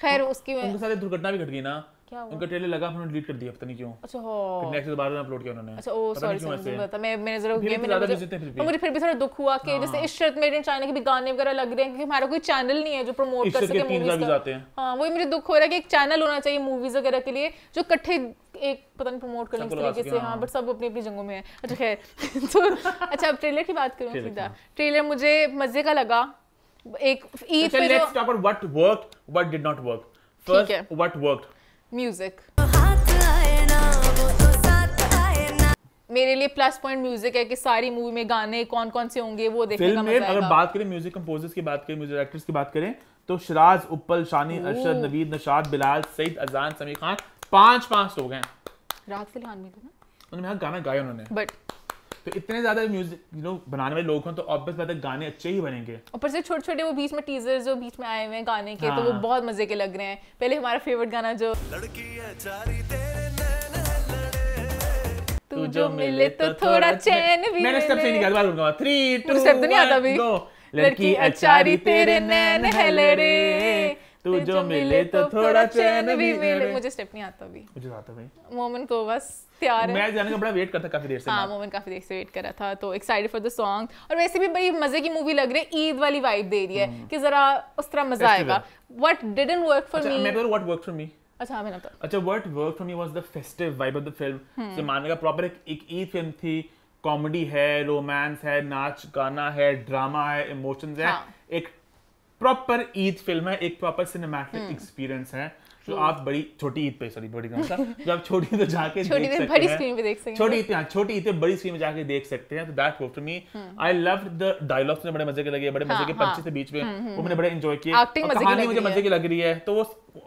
Speaker 1: खैर उसकी उनके
Speaker 2: सारे दुर्घटना भी घट गई ना क्या उनका ट्रेलर लगा उन्होंने डिलीट कर दिया पता नहीं क्यों
Speaker 1: अच्छा हो नेक्स्ट
Speaker 2: दोबारा अपलोड किया उन्होंने अच्छा ओ सॉरी समझ मैं
Speaker 1: मैंने जरा गेम तो में मुझे मुझे फिर भी थोड़ा दुख हुआ कि जैसे हाँ। इस शर्त मेड इन चाइना के भी गाने वगैरह लग रहे हैं क्योंकि हमारा कोई चैनल नहीं है जो प्रमोट कर सके मूवीज का हां वही मुझे दुख हो रहा है कि एक चैनल होना चाहिए मूवीज वगैरह के लिए जो इकट्ठे एक पता नहीं प्रमोट करने के तरीके से हाँ बट हाँ। सब अपनी अपनी जंगों में है अच्छा खैर तो अच्छा अब ट्रेलर की बात करूँ सीधा ट्रेलर हाँ। मुझे मज़े का लगा एक ईद e पे let's
Speaker 2: talk about what worked what did not work first what worked
Speaker 1: music मेरे लिए प्लस पॉइंट म्यूजिक है कि सारी मूवी में गाने कौन कौन से होंगे वो देखने Film का मजा अगर बात
Speaker 2: करें म्यूजिक कंपोजर्स की बात करें म्यूजिक डायरेक्टर्स की बात करें तो शराज उपल शानी अरशद नवीद नशाद बिलाल सईद अजान समीर खान पांच पांच लोग हैं
Speaker 1: राहत फिलहाल में तो ना
Speaker 2: उन्होंने गाना गाया उन्होंने बट तो इतने ज्यादा म्यूजिक यू नो बनाने वाले लोग हों तो ऑब्वियस बात है गाने अच्छे ही बनेंगे
Speaker 1: ऊपर से छोटे छोटे वो बीच में टीजर्स जो बीच में आए हुए हैं गाने के तो वो हाँ। बहुत मजे के लग रहे हैं पहले हमारा फेवरेट गाना जो लड़की है चारी
Speaker 2: तू जो मिले तो थोड़ा चैन भी मैंने स्टेप से निकाल बार लूंगा 3 2 स्टेप नहीं आता अभी लड़की अचारी तेरे नैन है लड़े तू जो मिले तो, तो थोड़ा चैन भी मिले मुझे
Speaker 1: स्टेप नहीं आता अभी
Speaker 2: मुझे आता भाई
Speaker 1: मोमेंट को बस तैयार है मैं जाने का
Speaker 2: बड़ा वेट करता काफी देर से हां
Speaker 1: मोमेंट काफी देर से वेट कर रहा था तो एक्साइटेड फॉर द सॉन्ग और वैसे भी बड़ी मजे की मूवी लग रही है ईद वाली वाइब दे रही है हम्म। कि जरा उस तरह मजा आएगा what didn't work for me मैं
Speaker 2: व्हाट वर्क फॉर मी अच्छा हाँ, मैंने बता अच्छा what work for me was the festive vibe of the film so मानेगा प्रॉपर एक ईद फिल्म थी कॉमेडी है रोमांस है नाच गाना है ड्रामा है इमोशंस है हाँ। एक प्रॉपर ईद फिल्म है एक प्रॉपर सिनेमैटिक एक्सपीरियंस है जो hmm. आप बड़ी छोटी ईद पे सॉरी बड़ी कौन सा जो आप छोटी तो जाके छोटी देख बड़ी स्क्रीन पे देख सकते हैं छोटी ईद हाँ छोटी ईद पे बड़ी स्क्रीन में जाके देख सकते हैं तो that work for me I love the dialogues ने बड़े मजे के लगे बड़े मजे हाँ, के हाँ। पंच से बीच में hmm, hmm, वो मैंने बड़े एंजॉय किए कहानी मुझे मजे की लग रही है तो वो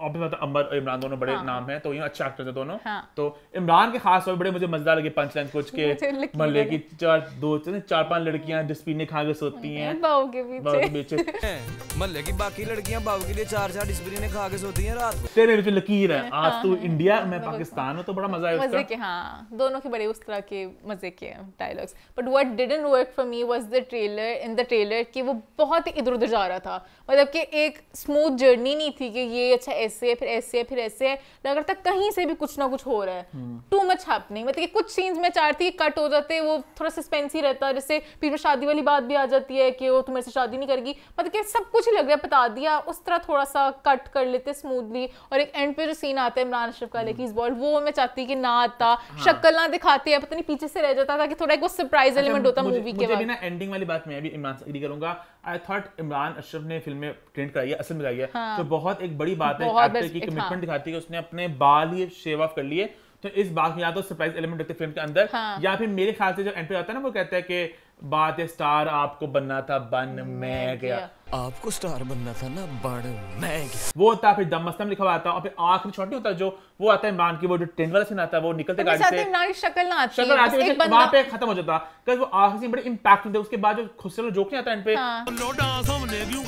Speaker 2: अमर और इमरान दोनों बड़े हाँ, नाम हैं तो ये अच्छे एक्टर हैं दोनों हाँ. तो इमरान के खास तौर बड़े मुझे मजेदार लगे पंच लाइन कुछ के मल्ले की चार दो चार पांच लड़कियां जिस पीने खा के सोती हैं बाबू के पीछे मल्ले की बाकी लड़कियां बाबू के लिए चार चार जिस पीने खा के सोती हैं रात को तेरे पीछे लकीर है हाँ, आज तू इंडिया हाँ, हाँ, मैं पाकिस्तान हूं तो बड़ा मजा आया मजे के
Speaker 1: हां दोनों के बड़े उस तरह के मजे के dialogues but what didn't work for me was the trailer in the trailer कि वो बहुत इधर उधर जा रहा था मतलब कि एक स्मूथ जर्नी नहीं थी कि ये अच्छा ऐसे है फिर ऐसे है फिर ऐसे है लग रहा था कहीं से भी कुछ ना कुछ हो रहा है टू मच हैपनिंग मतलब कि कुछ सीन्स में चाहती कि कट हो जाते वो थोड़ा सस्पेंस ही रहता है जैसे फिर वो शादी वाली बात भी आ जाती है कि वो तुम्हारे से शादी नहीं करेगी मतलब कि सब कुछ ही लग रहा है बता दिया उस तरह थोड़ा सा कट कर लेते स्मूथली और एक एंड पे जो सीन आता है इमरान अशरफ का हम्म। लेकिन इस बॉल वो मैं चाहती कि ना आता हाँ। शक्ल ना दिखाते हैं पता नहीं पीछे से रह जाता था कि थोड़ा एक वो सरप्राइज अच्छा, एलिमेंट होता मूवी के बाद
Speaker 2: एंडिंग वाली बात मैं अभी इमरान अग्री करूंगा आई थॉट इमरान अशरफ ने में प्रिंट कराई है असल में कराई है हाँ। तो बहुत एक बड़ी बात है एक्टर की कमिटमेंट हाँ। दिखाती है उसने अपने बाल ही शेव ऑफ कर लिए तो इस बात की या तो सरप्राइज एलिमेंट रखते फिल्म के अंदर हाँ। या फिर मेरे ख्याल से जब एंट्री आता है ना वो कहता है कि बात है स्टार आपको बनना था बन मैं गया आपको स्टार बनना था ना बड़ मैं क्या वो होता है फिर दम मस्तम लिखा हुआ आता है और फिर आंख में छोटी होता है जो वो आता है मान की वो जो टेन वाला सीन आता है वो निकलते गाड़ी से ना
Speaker 1: शक्ल ना आती शक्ल आती है वहां पे
Speaker 2: खत्म हो जाता है वो आंख से बड़े इंपैक्ट होते उसके बाद जो खुसरे जोक नहीं आता एंड पे हाँ। क्यों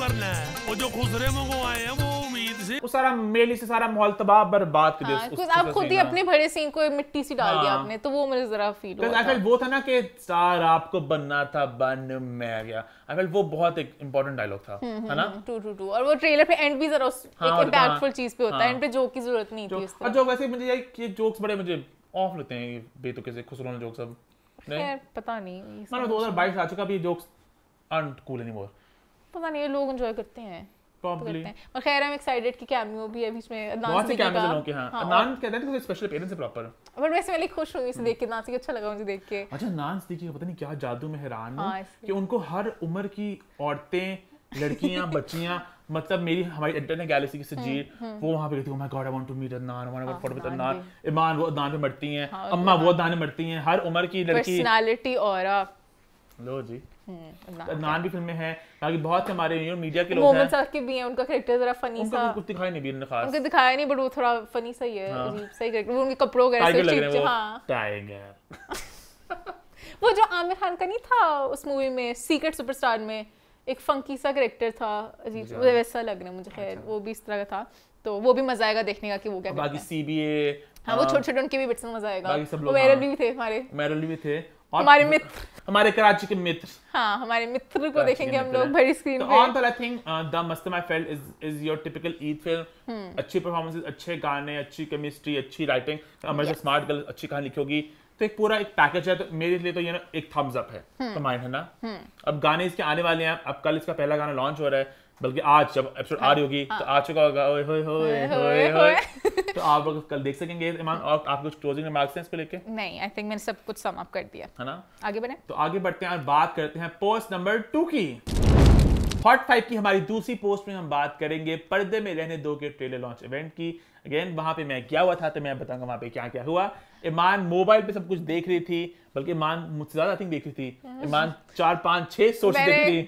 Speaker 2: वो जो खुसरे हैं वो उम्मीद से वो सारा मेले से सारा माहौल तबाह बर्बाद कर दिया हाँ, आप खुद ही
Speaker 1: अपने सीन को मिट्टी सी डाल दिया हाँ। आपने तो वो मुझे जरा फील तो हुआ
Speaker 2: वो था ना कि स्टार आपको बनना था बन मैं गया आई फेल वो बहुत एक इंपॉर्टेंट डायलॉग था हम्म, है ना
Speaker 1: टू टू टू और वो ट्रेलर पे एंड भी जरा उस हाँ, एक इंपैक्टफुल हाँ, चीज पे होता है एंड हाँ। पे जोक की जरूरत नहीं थी और जो वैसे
Speaker 2: मुझे ये कि जोक्स बड़े मुझे ऑफ लगते हैं बेतुके से ने जोक्स अब नहीं
Speaker 1: पता नहीं मानो 2022 आ चुका
Speaker 2: भी जोक्स आर कूल एनीमोर
Speaker 1: पता नहीं ये लोग एंजॉय करते हैं Probably. तो खैर आई एम एक्साइटेड कि कैमियो भी है इसमें अदनान बहुत से कैमियोज लोग हैं अदनान हाँ,
Speaker 2: कहते हैं कि स्पेशल अपीयरेंस है प्रॉपर
Speaker 1: बट वैसे मैं खुश हुई इसे hmm. देख के नासी अच्छा लगा मुझे देख के
Speaker 2: अच्छा नान देखिए पता नहीं क्या जादू में हैरान हूं हाँ, कि उनको हर उम्र की औरतें लड़कियां बच्चियां मतलब मेरी हमारी इंटरनेट गैलेक्सी की सजीर hmm, hmm. वो वहां पे कहती है my god I want to meet Adnan I want photo with Adnan Iman वो अदनान पे मरती हैं हाँ, अम्मा वो अदनान में मरती हैं हर उम्र की लड़की
Speaker 1: पर्सनालिटी और लो जी हम्म,
Speaker 2: बाकी बहुत से हमारे मीडिया के लोग हैं
Speaker 1: मोहम्मद भी हैं उनका कैरेक्टर जरा फनी सा
Speaker 2: कुछ नहीं भी खास
Speaker 1: दिखाया नहीं बट वो थोड़ा फनी सा ही है कैरेक्टर हाँ। वो उनके कपड़ों वगैरह से हां
Speaker 2: टाइगर
Speaker 1: वो जो आमिर खान का नहीं था उस मूवी में सीक्रेट सुपरस्टार में एक फंकी सा था अजीब वैसा लग रहा है मुझे खैर अच्छा। वो भी इस तरह का था तो वो भी मजा आएगा देखने का कि वो क्या बाकी
Speaker 2: सीबीए हाँ, वो हाँ। छोटे छोटे
Speaker 1: उनके भी बिट्स में मजा आएगा मेरल भी थे हमारे
Speaker 2: मेरल भी थे हमारे मित्र हमारे कराची के मित्र
Speaker 1: हाँ हमारे मित्र को देखेंगे हम लोग बड़ी स्क्रीन तो पे on
Speaker 2: I think the must my felt is is your typical Eid film अच्छी परफॉर्मेंस अच्छे गाने अच्छी केमिस्ट्री अच्छी राइटिंग तो हमारे yes. स्मार्ट गर्ल अच्छी कहानी लिखी होगी तो एक पूरा एक पैकेज है तो मेरे लिए तो ये ना एक थम्स अप है hmm. तो माइंड है ना hmm. अब गाने इसके आने वाले हैं अब कल इसका पहला गाना लॉन्च हो रहा है बल्कि आज जब एपिसोड आ रही होगी तो हाँ। आ चुका होगा ओए होए होए होए होए तो आप लोग कल देख सकेंगे ईमान और आप कुछ क्लोजिंग रिमार्क्स हैं इस पे लेके
Speaker 1: नहीं आई थिंक मैंने सब कुछ सम अप कर दिया है ना आगे बढ़े
Speaker 2: तो आगे बढ़ते हैं और बात करते हैं पोस्ट नंबर 2 की हॉट फाइव की हमारी दूसरी पोस्ट में हम बात करेंगे पर्दे में रहने दो के ट्रेलर लॉन्च इवेंट की अगेन वहां पे मैं क्या हुआ था तो मैं बताऊंगा वहां पे क्या क्या हुआ ईमान मोबाइल पे सब कुछ देख रही थी बल्कि मान मुझसे ज्यादा आई थिंक देख रही थी हाँ। मान चार पाँच छह सोच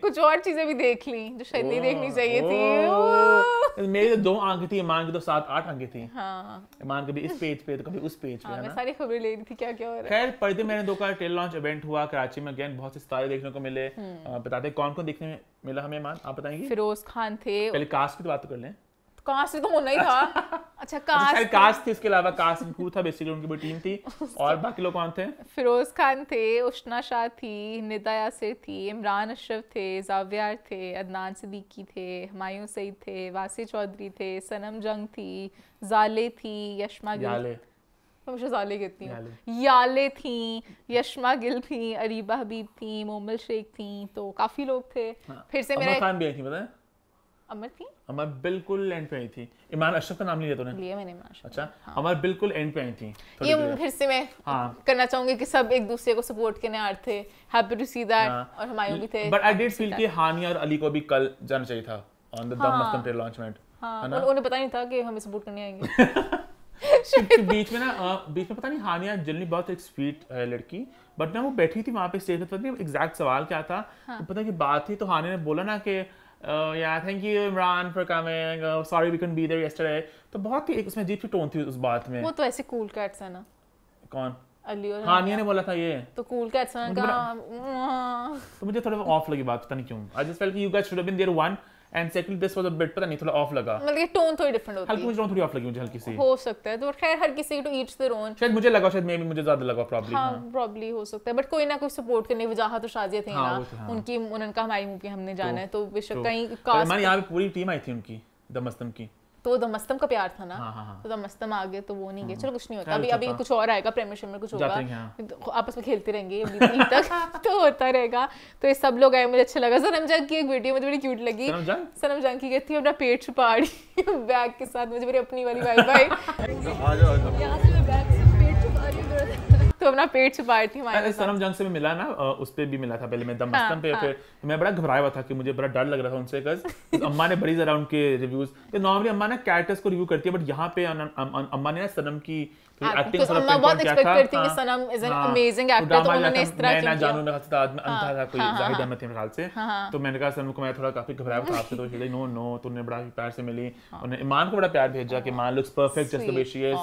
Speaker 1: कुछ और चीजें भी देख ली जो शायद नहीं देखनी चाहिए थी
Speaker 2: मेरी तो दो आंखें थी ईमान की तो सात आठ आंखें थी ईमान
Speaker 1: हाँ।
Speaker 2: कभी इस पेज पे तो कभी उस पेज पे हाँ, मैं सारी
Speaker 1: खबरें ले रही थी क्या क्या हो रहा है
Speaker 2: खैर पर्दे मैंने दो का टेल लॉन्च इवेंट हुआ कराची में अगेन बहुत से सितारे देखने को मिले हम्म। बताते कौन कौन देखने मिला हमें मान आप बताएंगे
Speaker 1: फिरोज खान थे पहले
Speaker 2: कास्ट की तो बात तो कर लें
Speaker 1: कास्ट तो होना ही था अच्छा कास्ट अच्छा, कास्ट
Speaker 2: थी इसके अलावा कास्ट इंकूर था बेसिकली उनकी भी टीम थी और बाकी लोग कौन थे
Speaker 1: फिरोज खान थे उष्णा शाह थी निदा यासिर थी इमरान अशरफ थे जावियार थे अदनान सिद्दीकी थे हमायूं सईद थे वासी चौधरी थे सनम जंग थी जाले थी यशमा गिल हमेशा जाले कहती हूँ याले थी यशमा गिल थी अरीबा हबीब थी मोमल शेख थी तो काफ़ी लोग थे हाँ। फिर से मेरा खान भी आई थी पता है अमर थी
Speaker 2: अमर बिल्कुल एंड पे आई थी इमरान अशरफ का नाम लिया तूने लिया मैंने इमरान अच्छा हाँ। अमर बिल्कुल एंड पे आई थी ये फिर से मैं हाँ।
Speaker 1: करना चाहूंगी कि सब एक दूसरे को सपोर्ट करने आ रहे थे हैप्पी टू सी दैट और हमायूं भी थे बट आई डिड फील कि
Speaker 2: हानिया और अली को भी कल जाना चाहिए था ऑन द दम मस्तम ट्रेलर लॉन्चमेंट इवेंट
Speaker 1: हां उन्हें पता नहीं था कि हमें सपोर्ट करने आएंगे
Speaker 2: बीच में ना बीच में पता नहीं हानिया जल्दी बहुत एक स्वीट लड़की बट ना वो बैठी थी वहाँ पे स्टेज पे पता नहीं एग्जैक्ट सवाल क्या था हाँ. तो पता कि बात थी तो हानिया ने बोला ना कि oh yeah thank you imran for coming Oh, sorry we couldn't be there yesterday तो बहुत ही उसमें अजीब सी टोन थी उस बात में वो
Speaker 1: तो ऐसे कूल कैट्स है ना कौन अली और हानिया हाँ। ने बोला था ये तो कूल कैट्स ना का
Speaker 2: तो मुझे थोड़ा ऑफ लगी बात पता नहीं क्यों आई जस्ट फेल्ट कि you guys should have been there one and second place was a bit पता नहीं थोड़ा ऑफ लगा मतलब
Speaker 1: ये टोन थोड़ी डिफरेंट होती है हल्की मुझे
Speaker 2: थोड़ी ऑफ लगी मुझे हल्की सी हो
Speaker 1: सकता है तो खैर हर किसी टू ईट्स देयर ओन शायद
Speaker 2: मुझे लगा शायद मे मुझे ज्यादा लगा प्रॉब्लली हां
Speaker 1: प्रॉब्लली हो सकता है बट कोई ना कोई सपोर्ट करने वजह तो शाजिया थी हाँ, ना तो हाँ। उनकी उनका कहा हमारी मूवी हमने जाना है तो बेशक कहीं कास्ट हमारी यहां
Speaker 2: पे पूरी टीम आई थी उनकी दमस्तम की
Speaker 1: तो दमस्तम का प्यार था ना हाँ, हाँ, तो हाँ। दमस्तम आ गए तो वो नहीं गए हम्म। चलो कुछ नहीं होता अभी अभी कुछ और आएगा प्रेम में कुछ होगा हाँ। तो आपस में खेलते रहेंगे तक तो होता रहेगा तो ये सब लोग आए मुझे अच्छा लगा सनम जंग की एक वीडियो मुझे बड़ी क्यूट लगी सनम जंग की कहती अपना पेट छुपा बैग के साथ मुझे मेरी अपनी वाली बाई
Speaker 2: बाई
Speaker 1: तो अपना पेट छुपा रही थी हमारे
Speaker 2: सनम जंग से भी मिला ना उस पर भी मिला था पहले मैं दमस्तम हाँ, पे हाँ. फिर हाँ। तो मैं बड़ा घबराया हुआ था कि मुझे बड़ा डर लग रहा था उनसे बिकॉज अम्मा ने बड़ी जरा उनके रिव्यूज नॉर्मली तो अम्मा ना कैरेक्टर्स को रिव्यू करती है बट यहाँ पे अम्मा ने ना सनम की तो मैंने कहा तो बड़ा प्यार से मिली हाँ। उन्होंने ईमान को बड़ा प्यार भेजा looks perfect just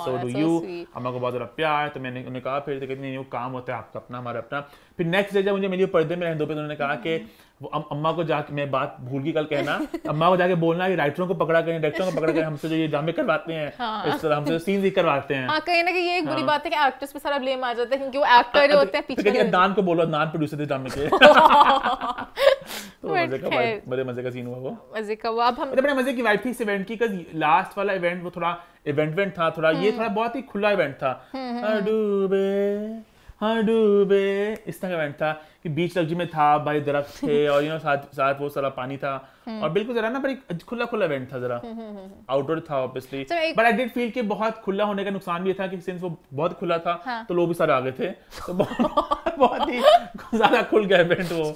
Speaker 2: so do you अम्मा को बहुत प्यार तो मैंने उन्हें कहा फिर तो काम होता है आपका अपना हमारा अपना फिर नेक्स्ट डे जब मुझे मिली पर्दे में रहने दो पे उन्होंने कहा कि हम्म। वो अम, अम्मा को जाके मैं बात भूल गई कल कहना अम्मा को जाके बोलना कि राइटरों को पकड़ा करें डायरेक्टरों को पकड़ा करें हमसे जो ये ड्रामे करवाते हैं हाँ। इस तरह हमसे सीन भी करवाते हैं हाँ,
Speaker 1: कहीं ना कहीं ये एक बुरी हाँ। बात है कि एक्टर्स पे सारा ब्लेम आ जाता है क्योंकि वो एक्टर होते हैं तो पीछे
Speaker 2: अदनान को बोलो अदनान प्रोड्यूसर थे ड्रामे के तो बड़े मजे का सीन हुआ वो मजे का वो अब हम अच्छा, बड़े मजे की वाइब थी इस इवेंट की क्योंकि लास्ट वाला इवेंट वो थोड़ा इवेंट था थोड़ा ये हम्म। थोड़ा बहुत ही खुला इवेंट था हम्म, हम्म, डूबे हाँ डूबे इस तरह का इवेंट था कि बीच लग्जी में था भाई दरख्त थे और यू नो साथ साथ वो सारा पानी था हम्म। और बिल्कुल जरा ना पर खुला खुला इवेंट था जरा आउटडोर हम्म, हम्म, था obviously but I did feel कि बहुत खुला होने का नुकसान भी था कि सिंस वो बहुत खुला था हाँ. तो लोग भी सारे आ गए थे तो बहुत ही ज्यादा खुल गया इवेंट वो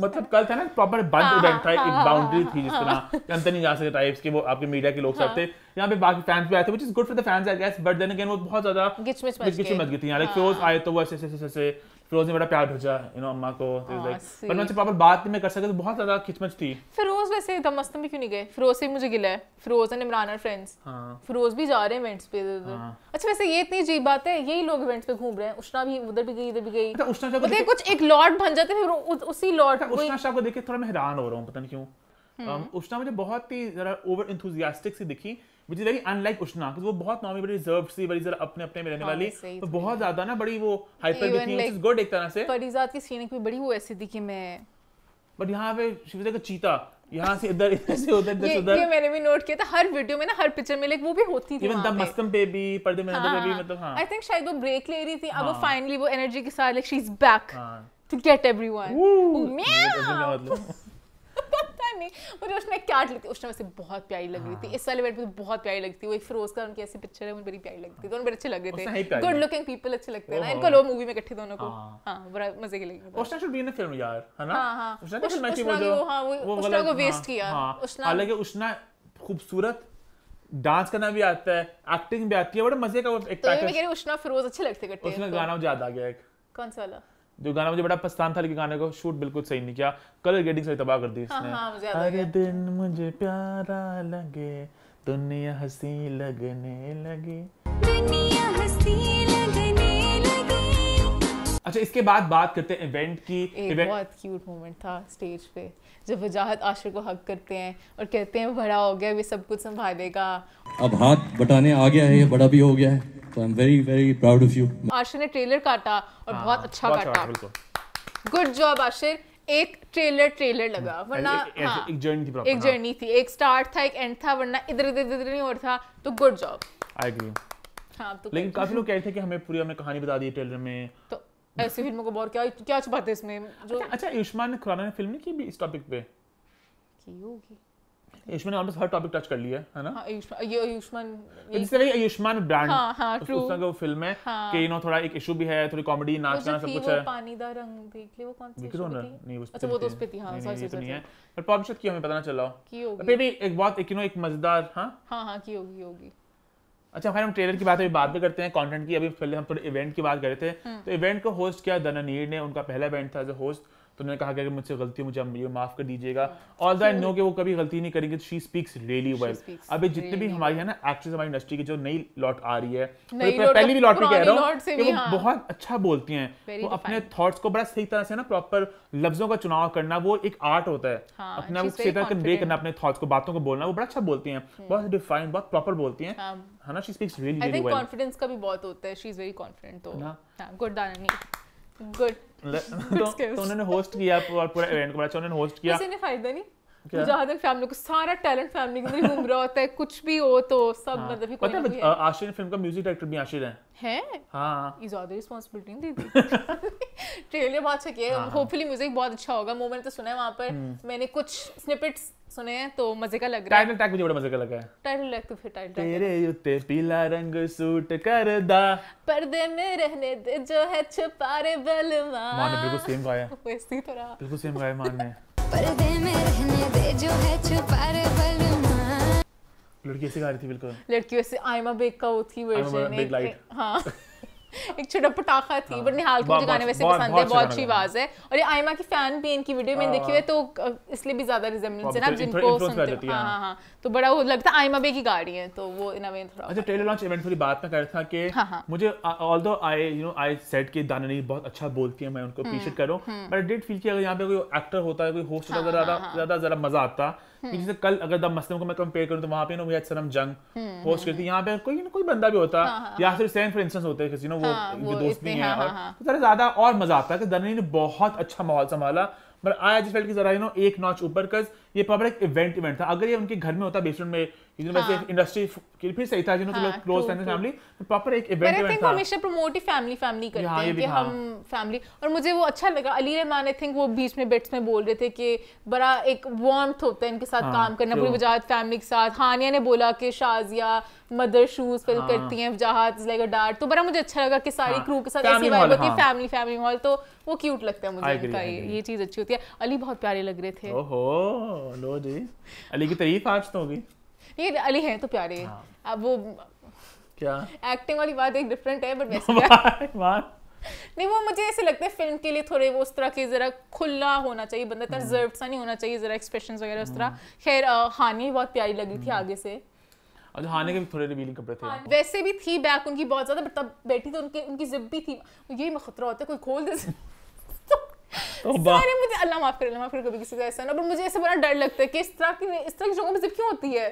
Speaker 2: मतलब कल था ना प्रॉपर बंद इवेंट हाँ, था हाँ, एक बाउंड्री हाँ, थी जिस तरह अंदर नहीं जा सकते टाइप्स के वो आपके मीडिया के लोग सब थे यहाँ पे बाकी फैंस भी आए थे which is good for the fans I guess but then again वो बहुत ज्यादा गिचमिच मच गई थी लाइक फिरोज आए तो वो ऐसे ऐसे ऐसे फिरोज ने बड़ा प्यार भेजा यू नो अम्मा को तो हाँ, पर मैं प्रॉपर बात नहीं कर सका तो बहुत ज्यादा खिचमच थी
Speaker 1: फिरोज वैसे दमस्त में क्यों नहीं गए फिरोज से मुझे गिला है Feroze and Imran are friends हाँ। फिरोज भी जा रहे हैं इवेंट्स पे हाँ। अच्छा वैसे ये इतनी अजीब बात है यही लोग इवेंट्स पे घूम रहे हैं उष्णा भी उधर भी गई इधर भी गई अच्छा,
Speaker 2: उष्णा मतलब कुछ एक लॉट बन जाते फिर उसी लॉट अच्छा, उष्णा शाह को देख के थोड़ा मैं हैरान हो रहा हूँ पता नहीं क्यों हम्म। उष्णा मुझे बहुत ही जरा ओवर इंथुजियास्टिक सी दिखी which is very unlike Ushna क्योंकि वो बहुत नॉर्मल बड़ी रिजर्व सी बड़ी जरा अपने अपने में रहने हाँ, वाली तो बहुत ज्यादा ना बड़ी वो हाइपर भी थी इज गुड एक तरह से
Speaker 1: परिजात की सीनिक भी बड़ी वो ऐसी थी कि मैं
Speaker 2: बट यहां पे शिवजा का चीता यहाँ से इधर इधर से उधर इधर उधर ये मैंने
Speaker 1: भी नोट किया था हर वीडियो में ना हर पिक्चर में लाइक वो भी होती थी इवन द मस्तम
Speaker 2: पे भी पर्दे में अंदर पे भी हाँ। मतलब हां आई थिंक
Speaker 1: शायद वो ब्रेक ले रही थी अब वो फाइनली हाँ। वो एनर्जी के साथ like she is back to get everyone oh मैं पता नहीं मुझे उसने क्या लगती उसमें वैसे बहुत प्यारी लग रही थी हाँ। इस वाले बेड में तो बहुत प्यारी लगती वो एक फिरोज का उनकी ऐसी पिक्चर है मुझे बड़ी प्यारी लगती दोनों बड़े अच्छे लग रहे थे गुड लुकिंग पीपल अच्छे लगते हैं इनको लो मूवी में इकट्ठे दोनों को हां हाँ, बड़ा मजे के लगे Ushna
Speaker 2: should be in the film यार है ना हां हां उस्ना को वेस्ट किया हाँ, हालांकि उस्ना खूबसूरत डांस करना भी आता है एक्टिंग भी आती है बड़े मजे का वो एक तो पैकेज मैं कह रही
Speaker 1: हूं उष्णा फिरोज अच्छे लगते करते हैं उसने गाना ज्यादा आ गया एक कौन सा वाला
Speaker 2: जो गाना मुझे बड़ा पसंद था लेकिन गाने को शूट बिल्कुल सही नहीं किया कलर ग्रेडिंग से तबाह कर दी इसने हाँ, हाँ, अरे हर दिन मुझे प्यारा लगे दुनिया हंसी लगने लगी
Speaker 1: दुनिया हंसी
Speaker 2: अच्छा इसके बाद बात करते हैं इवेंट की एक इवेंट... बहुत
Speaker 1: क्यूट मोमेंट था स्टेज पे जब वजाहत आशिर को हक करते हैं और कहते हैं बड़ा हो गया वे सब कुछ संभालेगा
Speaker 2: अब हाथ बटाने आ गया है ये बड़ा भी हो गया है तो I am very very proud of you
Speaker 1: Ashir ने ट्रेलर काटा और हाँ, बहुत अच्छा काटा गुड जॉब आशिर एक ट्रेलर ट्रेलर लगा हाँ, वरना एक,
Speaker 2: जर्नी हाँ, थी एक जर्नी
Speaker 1: थी एक स्टार्ट था एक एंड था वरना इधर इधर इधर नहीं और था तो गुड जॉब आई एग्री हाँ तो लेकिन काफी लोग कह
Speaker 2: रहे थे कि हमें पूरी हमने कहानी बता दी ट्रेलर में
Speaker 1: तो ऐसी फिल्मों को बोर क्या क्या अच्छी बात है इसमें जो अच्छा,
Speaker 2: अच्छा आयुष्मान ने खुराना ने फिल्म नहीं की भी इस टॉपिक पे की होगी आयुष्मान ने ऑलमोस्ट हर टॉपिक टच कर लिया है है ना हाँ,
Speaker 1: ये आयुष्मान जिससे भाई
Speaker 2: आयुष्मान ब्रांड हां हां ट्रू उसका वो फिल्म है हाँ, कि यू नो थोड़ा एक इशू भी है थोड़ी कॉमेडी नाच गाना सब कुछ है
Speaker 1: पानी दा रंग देख ले वो कौन सी इशू थी
Speaker 2: नहीं अच्छा, वो अच्छा वो तो उस पे थी हां सॉरी सॉरी है पर पॉप शॉट की हमें पता ना चला की होगी पे भी एक बात एक यू नो एक मजेदार हां
Speaker 1: हां हां की होगी होगी
Speaker 2: अच्छा फिर हम ट्रेलर की बात अभी बाद में करते हैं कंटेंट की अभी पहले हम थोड़े इवेंट की बात कर रहे थे हम्म। तो इवेंट को होस्ट किया दना ने उनका पहला इवेंट था एज होस्ट तो उन्होंने कहा कि अगर मुझसे गलती मुझे मुझे माफ कर दीजिएगा ऑल दैट नो कि वो कभी गलती नहीं करेंगे शी स्पीक्स रियली वेल अभी जितने भी हमारी है ना एक्ट्रेस हमारी इंडस्ट्री की जो नई लॉट आ रही है पहली भी लॉट में कह रहा हूँ हाँ। बहुत अच्छा बोलती हैं वो अपने थॉट्स को बड़ा सही तरह से ना प्रॉपर लफ्जों का चुनाव करना वो एक आर्ट होता है अपने आप सही तरह कन्वे करना अपने थॉट्स को बातों को बोलना वो बड़ा अच्छा बोलती हैं हम्म। बहुत डिफाइन बहुत प्रॉपर बोलती हैं हाँ। है ना she speaks really well I think
Speaker 1: confidence का भी बहुत होता है शी इज वेरी कॉन्फिडेंट तो हाँ, गुड दाननी गुड तो उन्होंने
Speaker 2: होस्ट किया पूरा इवेंट को अच्छा उन्होंने होस्ट किया किसी ने फायदा नहीं तक
Speaker 1: फैमिली को सारा टैलेंट फैमिली के अंदर घूम रहा होता है कुछ भी हो तो सब हाँ। मतलब पता है
Speaker 2: आशिर फिल्म का म्यूजिक डायरेक्टर भी आशिर हाँ। है हैं
Speaker 1: इज ऑल रिस्पांसिबिलिटी दी ट्रेलर बहुत अच्छा किया होपफुली म्यूजिक बहुत अच्छा होगा तो सुना है पर हम्म। मैंने कुछ स्निपेट्स सुने हैं तो मजे का लग रहा है
Speaker 2: टाइटल मुझे बड़ा मजे का लगा है
Speaker 1: टाइटल टैग तो फिर टाइटल
Speaker 2: तेरे पीला रंग सूट पर्दे
Speaker 1: में रहने दे जो है छुपा रे बलवा बिल्कुल सेम गाया वैसे ही तो रहा
Speaker 2: बिल्कुल सेम गाया
Speaker 1: जो है छुपा
Speaker 2: लड़की से गा रही थी बिल्कुल
Speaker 1: लड़की वैसे आयमा बेग का वो थी वर्जन हां एक छोटा पटाखा थी हाँ। बट निहाल को मुझे गाने वैसे पसंद है बहुत अच्छी आवाज है और ये आयमा की फैन भी इनकी वीडियो में देखी हुई तो इसलिए भी ज्यादा रिजेम्बलेंस है ना जिनको सुनते हैं हां हां तो बड़ा वो लगता है आयमा बे की गाड़ी है तो वो इन अवे थोड़ा
Speaker 2: अच्छा ट्रेलर लॉन्च इवेंट की बात ना कर था कि हाँ, हाँ। मुझे although I you know I said कि दानानी बहुत अच्छा बोलती है मैं उनको अप्रिशिएट हम्म, कर रहा हूँ बट डिड फील कि अगर यहां पे कोई एक्टर होता है कोई होस्ट होता ज्यादा ज्यादा मजा आता हम्म। जैसे कल अगर द मसलम को मैं कंपेयर करूँ तो वहाँ पे ना वो सनम जंग पोस्ट हम्म, हम्म, करती यहाँ पे कोई ना कोई बंदा भी होता हाँ, हाँ, या हाँ। फिर सैन फॉर इंस्टेंस होते किसी ना वो जो दोस्त भी है और तो ज्यादा और मजा आता है कि दरनी ने बहुत अच्छा माहौल संभाला बट आई जस्ट फेल्ट कि जरा यू नो एक नॉच ऊपर कज ये पब्लिक इवेंट इवेंट था अगर ये उनके घर में होता बेसमेंट में हाँ। हाँ, एक दिन वैसे इंडस्ट्री के फिर सही था जिन्होंने लोग क्लोज फ्रेंड्स फैमिली तो प्रॉपर एक इवेंट आई थिंक हमेशा
Speaker 1: प्रमोट ही फैमिली फैमिली हाँ, करते हैं कि हम फैमिली और मुझे वो अच्छा लगा अली रहमान आई थिंक वो बीच में बिट्स में बोल रहे थे कि बड़ा एक वार्मथ होता है इनके साथ काम करना पूरी वजाहत फैमिली के साथ हानिया ने बोला कि शाजिया मदर शूज फिल करती हैं वजाहत इज लाइक अ डार्ट तो बड़ा मुझे अच्छा लगा कि सारी क्रू के साथ ऐसी वाइब होती है फैमिली फैमिली माहौल तो वो क्यूट लगता है मुझे इनका ये ये चीज अच्छी होती है अली बहुत प्यारे लग रहे थे
Speaker 2: ओहो लो जी अली की तारीफ आज तो होगी
Speaker 1: नहीं अली हैं तो प्यारे हाँ। अब वो क्या एक्टिंग वाली बात एक डिफरेंट है बट
Speaker 2: वैसे
Speaker 1: नहीं वो मुझे ऐसे लगता है फिल्म के लिए थोड़े वो उस तरह के ज़रा खुला होना चाहिए बंदा इतना रिजर्व हाँ। सा नहीं होना चाहिए ज़रा एक्सप्रेशन वगैरह उस तरह हाँ। खैर हानि बहुत प्यारी लगी थी आगे से और
Speaker 2: अच्छा, हाने के भी थोड़े रिवीलिंग कपड़े थे
Speaker 1: वैसे भी थी बैक उनकी बहुत ज़्यादा बट तब बैठी तो उनकी उनकी जिप भी थी यही खतरा होता है कोई खोल दे
Speaker 2: सारे
Speaker 1: मुझे अल्लाह माफ करे अल्लाह माफ करे कभी किसी का ऐसा ना पर मुझे ऐसे बड़ा डर लगता है कि इस तरह की इस तरह की जगहों पर जिद क्यों होती है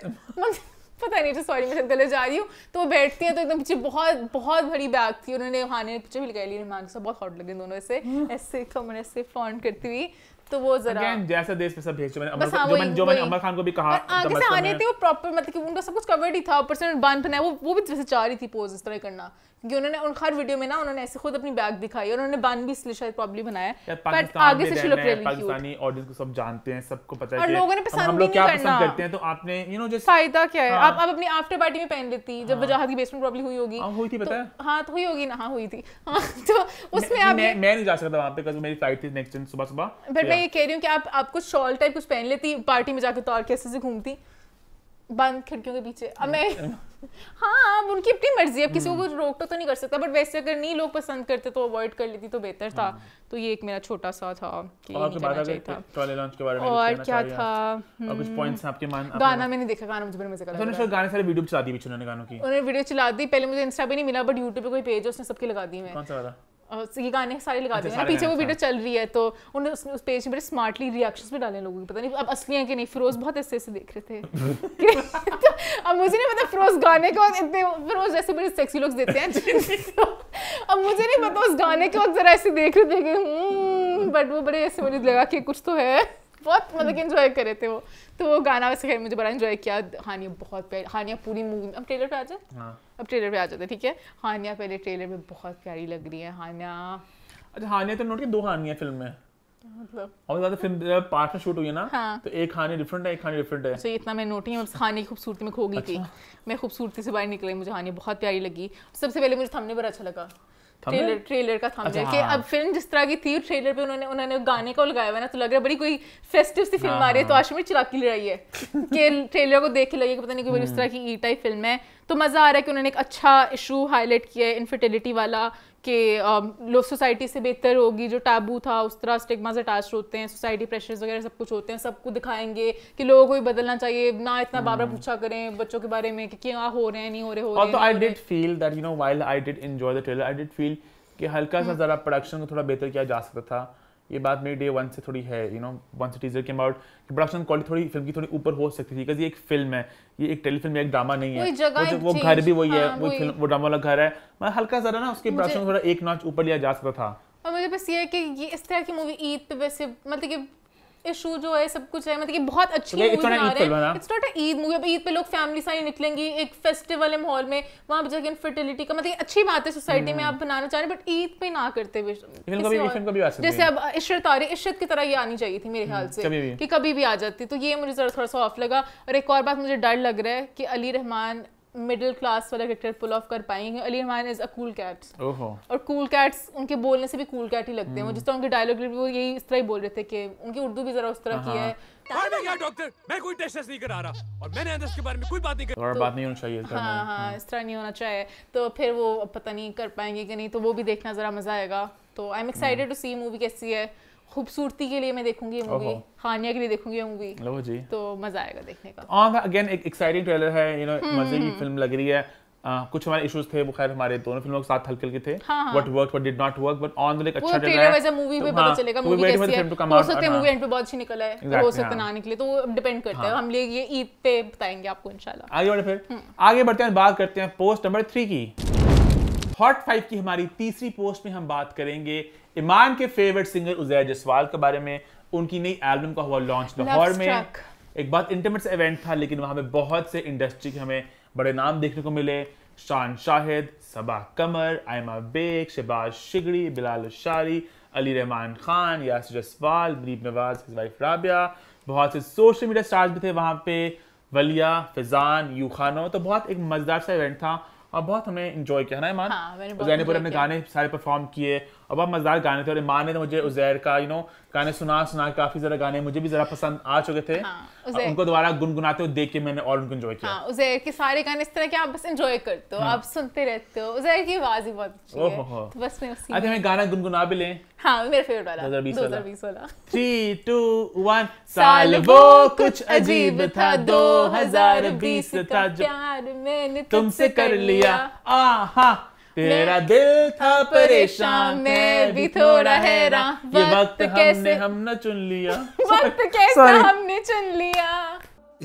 Speaker 1: पता नहीं जो सॉरी मैं शायद गले जा रही हूँ तो वो बैठती है तो एकदम पीछे बहुत बहुत बड़ी बैग थी उन्होंने वहाँ ने पीछे भी लगाई ली रहमान के साथ बहुत हॉट लगे दोनों ऐसे ऐसे कमर ऐसे फॉन करती हुई तो वो जरा Again,
Speaker 2: जैसा देश में सब भेज मैंने अमर हाँ, जो मैंने जो मैंने अमर खान को भी कहा आगे तो से आने थे वो
Speaker 1: प्रॉपर मतलब कि उनका सब कुछ कवर्ड ही था ऊपर से बांध बनाया वो वो भी जैसे चाह रही थी पोज इस तरह करना कि उन्होंने उन हर वीडियो में ना उन्होंने ऐसे खुद अपनी बैग दिखाई और उन्होंने बान भी इसलिए शायद प्रॉब्लम बनाया बट आगे से शुरू करेंगे पाकिस्तानी
Speaker 2: ऑडियंस को सब जानते हैं सबको पता है और लोगों ने पसंद हम, हम लोग क्या पसंद करते हैं तो आपने यू नो
Speaker 1: जस्ट फायदा क्या है हाँ। आप आप अपनी आफ्टर पार्टी में पहन लेती जब हाँ। वजाहत की बेसमेंट प्रॉब्लम हुई होगी हाँ, हुई थी तो पता है हां तो हुई होगी ना हां हुई थी तो
Speaker 2: उसमें आप मैं नहीं जा सकता वहां पे बिकॉज़ मेरी फ्लाइट थी नेक्स्ट दिन सुबह सुबह बट तो मैं ये
Speaker 1: कह रही हूं कि आप आप कुछ शॉल टाइप कुछ पहन लेती पार्टी में जाकर तो और कैसे से घूमती बंद खिड़कियों के पीछे अब मैं हाँ अब उनकी अपनी मर्जी अब किसी को हम्म। कुछ रोक तो नहीं कर सकता बट वैसे अगर नहीं लोग पसंद करते तो अवॉइड कर लेती तो बेहतर था हम्म। तो ये एक मेरा छोटा सा था और
Speaker 2: क्या था
Speaker 1: हम्म। गाना मैंने देखा गाना मुझे बड़े मजे का उन्होंने गाने
Speaker 2: सारे वीडियो चला दी उन्होंने गानों की उन्होंने
Speaker 1: वीडियो चला दी पहले मुझे इंस्टा भी नहीं मिला बट यूट्यूब पे कोई पेज है उसने सबके लगा दी मैं कौन सा ये गाने सारे लगा अच्छा, दिए पीछे वो वीडियो हाँ। चल रही है तो उन्होंने उस, पेज में बड़े स्मार्टली रिएक्शन भी डाले लोगों को पता नहीं अब असली है कि नहीं फिरोज बहुत ऐसे ऐसे देख रहे थे अब मुझे नहीं पता फिरोज गाने के वक्त इतने फिरोज जैसे बड़े सेक्सी लुक्स देते हैं अब मुझे नहीं पता उस गाने के वक्त जरा ऐसे देख रहे थे कि बट हम्म, वो बड़े ऐसे मुझे लगा कि कुछ तो है बहुत मतलब कि इन्जॉय करे थे वो तो वो गाना वैसे खैर मुझे बड़ा इन्जॉय किया हानिया बहुत प्यार हानिया पूरी मूवी अब ट्रेलर पे आ जाए हाँ। अब ट्रेलर पे आ जाते ठीक है हानिया पहले ट्रेलर में बहुत प्यारी लग रही है हानिया
Speaker 2: अच्छा हानिया तो नोट की दो हानिया फिल्म में मतलब और ज्यादा फिल्म पार्ट में शूट हुई है ना हाँ। तो एक हानि डिफरेंट है एक डिफरेंट है अच्छा,
Speaker 1: इतना मैं नोट ही बस की खूबसूरती में खो गई अच्छा। थी मैं खूबसूरती से बाहर निकली मुझे हानि बहुत प्यारी लगी सबसे पहले मुझे थमने पर अच्छा लगा ट्रेलर ट्रेलर का थंबनेल अच्छा, कि हाँ। अब फिल्म जिस तरह की थी ट्रेलर पे उन्होंने उन्होंने गाने को लगाया हुआ ना तो लग रहा है बड़ी कोई फेस्टिव सी फिल्म हाँ, आ रही है तो हाँ। आशमी चिराकी ले रही है कि ट्रेलर को देख के लगे कि पता नहीं कोई इस हम्म। तरह की ई टाइप फिल्म है तो मज़ा आ रहा है कि उन्होंने एक अच्छा इशू हाईलाइट किया है इनफर्टिलिटी वाला कि um, लोग सोसाइटी से बेहतर होगी जो टैबू था उस तरह स्टिग्माज अटैच होते हैं सोसाइटी प्रेशर्स वगैरह सब कुछ होते हैं सबको दिखाएंगे कि लोगों को भी बदलना चाहिए ना इतना hmm. बार बार पूछा करें बच्चों के बारे में कि क्या हो रहे हैं नहीं हो रहे हो रहे I
Speaker 2: did feel that you know while I did enjoy the trailer I did feel कि हल्का सा hmm. जरा प्रोडक्शन को थोड़ा बेहतर किया जा सकता था ये बात मेरी डे वन से थोड़ी है यू नो वन से टीजर के अबाउट कि प्रोडक्शन क्वालिटी थोड़ी फिल्म की थोड़ी ऊपर हो सकती थी ये एक फिल्म है ये एक टेलीफिल्म एक ड्रामा नहीं है वो, जो, वो घर भी वही हाँ, है वो फिल्म वो ड्रामा वाला घर है मैं हल्का सा ना उसके प्रोडक्शन थोड़ा एक नॉच ऊपर लिया जा सकता था
Speaker 1: और मुझे बस ये है कि ये इस तरह की मूवी ईद पे वैसे मतलब कि इशू जो है सब कुछ है मतलब कि बहुत अच्छी तो मूवी बना रहे हैं it's not a Eid movie अब ईद पे लोग फैमिली सारी निकलेंगी एक फेस्टिवल है माहौल में वहां पर जाके फर्टिलिटी का मतलब अच्छी बात है सोसाइटी में हम्म। आप बनाना चाह रहे बट ईद पे ना करते हुए जैसे अब इशरत आ रही इशरत की तरह ये आनी चाहिए थी मेरे हम्म, ख्याल से कि कभी भी आ जाती तो ये मुझे जरा थोड़ा सा ऑफ लगा और एक और बात मुझे डर लग रहा है कि अली रहमान मिडिल क्लास वाला करेक्टर पुल ऑफ कर पाएंगे Ali Rahman is a cool cat और कूल कैट्स उनके बोलने से भी कूल कैट ही लगते हैं वो हम्म। जिस तरह उनके डायलॉग वो यही इस तरह ही बोल रहे थे कि उनकी उर्दू भी जरा उस तरह की हाँ।
Speaker 2: है डॉक्टर मैं कोई टेस्ट नहीं करा रहा और मैंने अंदर के बारे में कोई बात नहीं और तो- बात नहीं चाहिए हाँ, हाँ, हम्म। इस
Speaker 1: तरह नहीं होना चाहिए तो फिर वो पता नहीं कर पाएंगे कि नहीं तो वो भी देखना जरा मजा आएगा तो I am excited to see movie कैसी है खूबसूरती के लिए मैं देखूंगी मूवी हानिया के लिए देखूंगी मूवी लो जी तो मजा आएगा देखने का
Speaker 2: ऑन हाँ, अगेन एक एक्साइटिंग ट्रेलर है यू नो हम्म, मजे की फिल्म हम्म, हम्म। लग रही है कुछ हमारे इश्यूज थे वो खैर हमारे दोनों फिल्मों के साथ हल्के हल्के थे what work what did not work but on the like अच्छा चल रहा है तो मूवी पे पता हाँ, चलेगा मूवी कैसी है हो सकता है मूवी हाँ। एंड
Speaker 1: पे बहुत अच्छी निकला तो है हो सकता ना निकले तो डिपेंड करता है हम लोग ये ईद पे बताएंगे आपको इंशाल्लाह
Speaker 2: आगे आगे बढ़ते हैं बात करते हैं पोस्ट नंबर 3 की हॉट फाइव की हमारी तीसरी पोस्ट में हम बात करेंगे ईमान के फेवरेट सिंगर उजैर जसवाल के बारे में उनकी नई एल्बम का हुआ लॉन्च लाहौर में एक बहुत इंटरमेट इवेंट था लेकिन वहां पे बहुत से इंडस्ट्री के हमें बड़े नाम देखने को मिले शान शाहिद सबा कमर आयमा बेग शहबाज शिगड़ी बिलाल शारी अली रहमान खान यासिर जसवाल गरीब नवाज हिज वाइफ राबिया बहुत से सोशल मीडिया स्टार्स भी थे वहाँ पे वलिया फिजान यू खानो तो बहुत एक मज़ेदार सा इवेंट था और बहुत हमने इन्जॉय किया ना इमान हाँ, उजैर ने पूरे अपने गाने सारे परफॉर्म किए और बहुत मज़ेदार गाने थे और इमान ने मुझे उजैर का यू नो गाने सुना सुना काफी ज़रा गाने मुझे भी जरा पसंद आ चुके थे हाँ, उनको दोबारा गुनगुनाते हुए देख के मैंने और उनको एंजॉय किया
Speaker 1: हाँ, उजैर के सारे गाने इस तरह के आप बस एंजॉय करते हो हाँ, आप सुनते रहते हो उजैर की आवाज ही बहुत अच्छी है
Speaker 2: तो बस मैं उसी अच्छा मैं गाना गुनगुना भी लें
Speaker 1: हाँ मेरा फेवरेट वाला 2020 वाला
Speaker 2: 3 2 1 साल वो कुछ अजीब था 2020
Speaker 1: था जो प्यार मैंने तुमसे कर लिया आहा
Speaker 2: तेरा दिल था परेशान मैं भी थोड़ा हैरान ये वक्त कैसे हमने चुन लिया
Speaker 1: वक्त कैसे हमने चुन लिया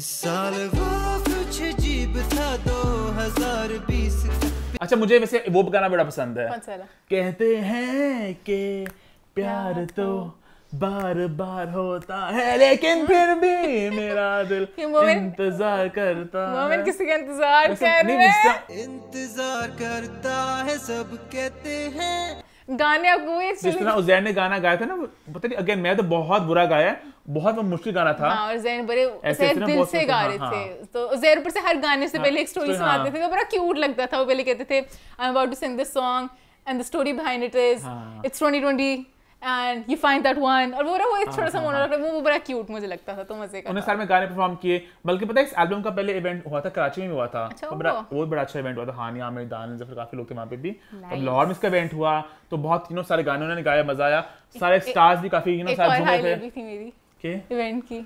Speaker 2: इस साल वो कुछ
Speaker 1: जीप था 2020
Speaker 2: अच्छा मुझे वैसे वो गाना बड़ा पसंद है कहते हैं कि प्यार तो, तो बार बार होता है लेकिन फिर भी मेरा दिल इंतजार करता मोमिन किसी का इंतजार कर रहे हैं इंतजार करता है सब कहते
Speaker 1: हैं गाने आपको ये जिस तरह उजैन
Speaker 2: ने गाना गाया था ना पता नहीं अगेन मैं तो बहुत बुरा गाया है बहुत मुश्किल गाना था हाँ, और
Speaker 1: जैन बड़े ऐसे दिल से गा हाँ, रहे थे हाँ, तो जैन ऊपर से हर गाने से हाँ, पहले एक स्टोरी तो हाँ। सुनाते थे तो बड़ा क्यूट लगता था वो पहले कहते थे I am about to sing this song and the story behind it is it's 2020 and you find that one और वो रहा वो छोटा सा मोनोलॉग वो बड़ा क्यूट मुझे लगता था तो मजे का उन्होंने
Speaker 2: साल में गाने परफॉर्म किए बल्कि पता है इस एल्बम का पहले इवेंट हुआ था कराची में हुआ था अच्छा, तो बड़ा वो बड़ा अच्छा इवेंट हुआ था हानिया आमिर दान जफर काफी लोग थे वहाँ पे भी और लाहौर में इसका इवेंट हुआ तो बहुत यू नो सारे गाने उन्होंने गाया मजा आया सारे स्टार्स भी काफी यू नो सारे घूमे
Speaker 1: थे इवेंट की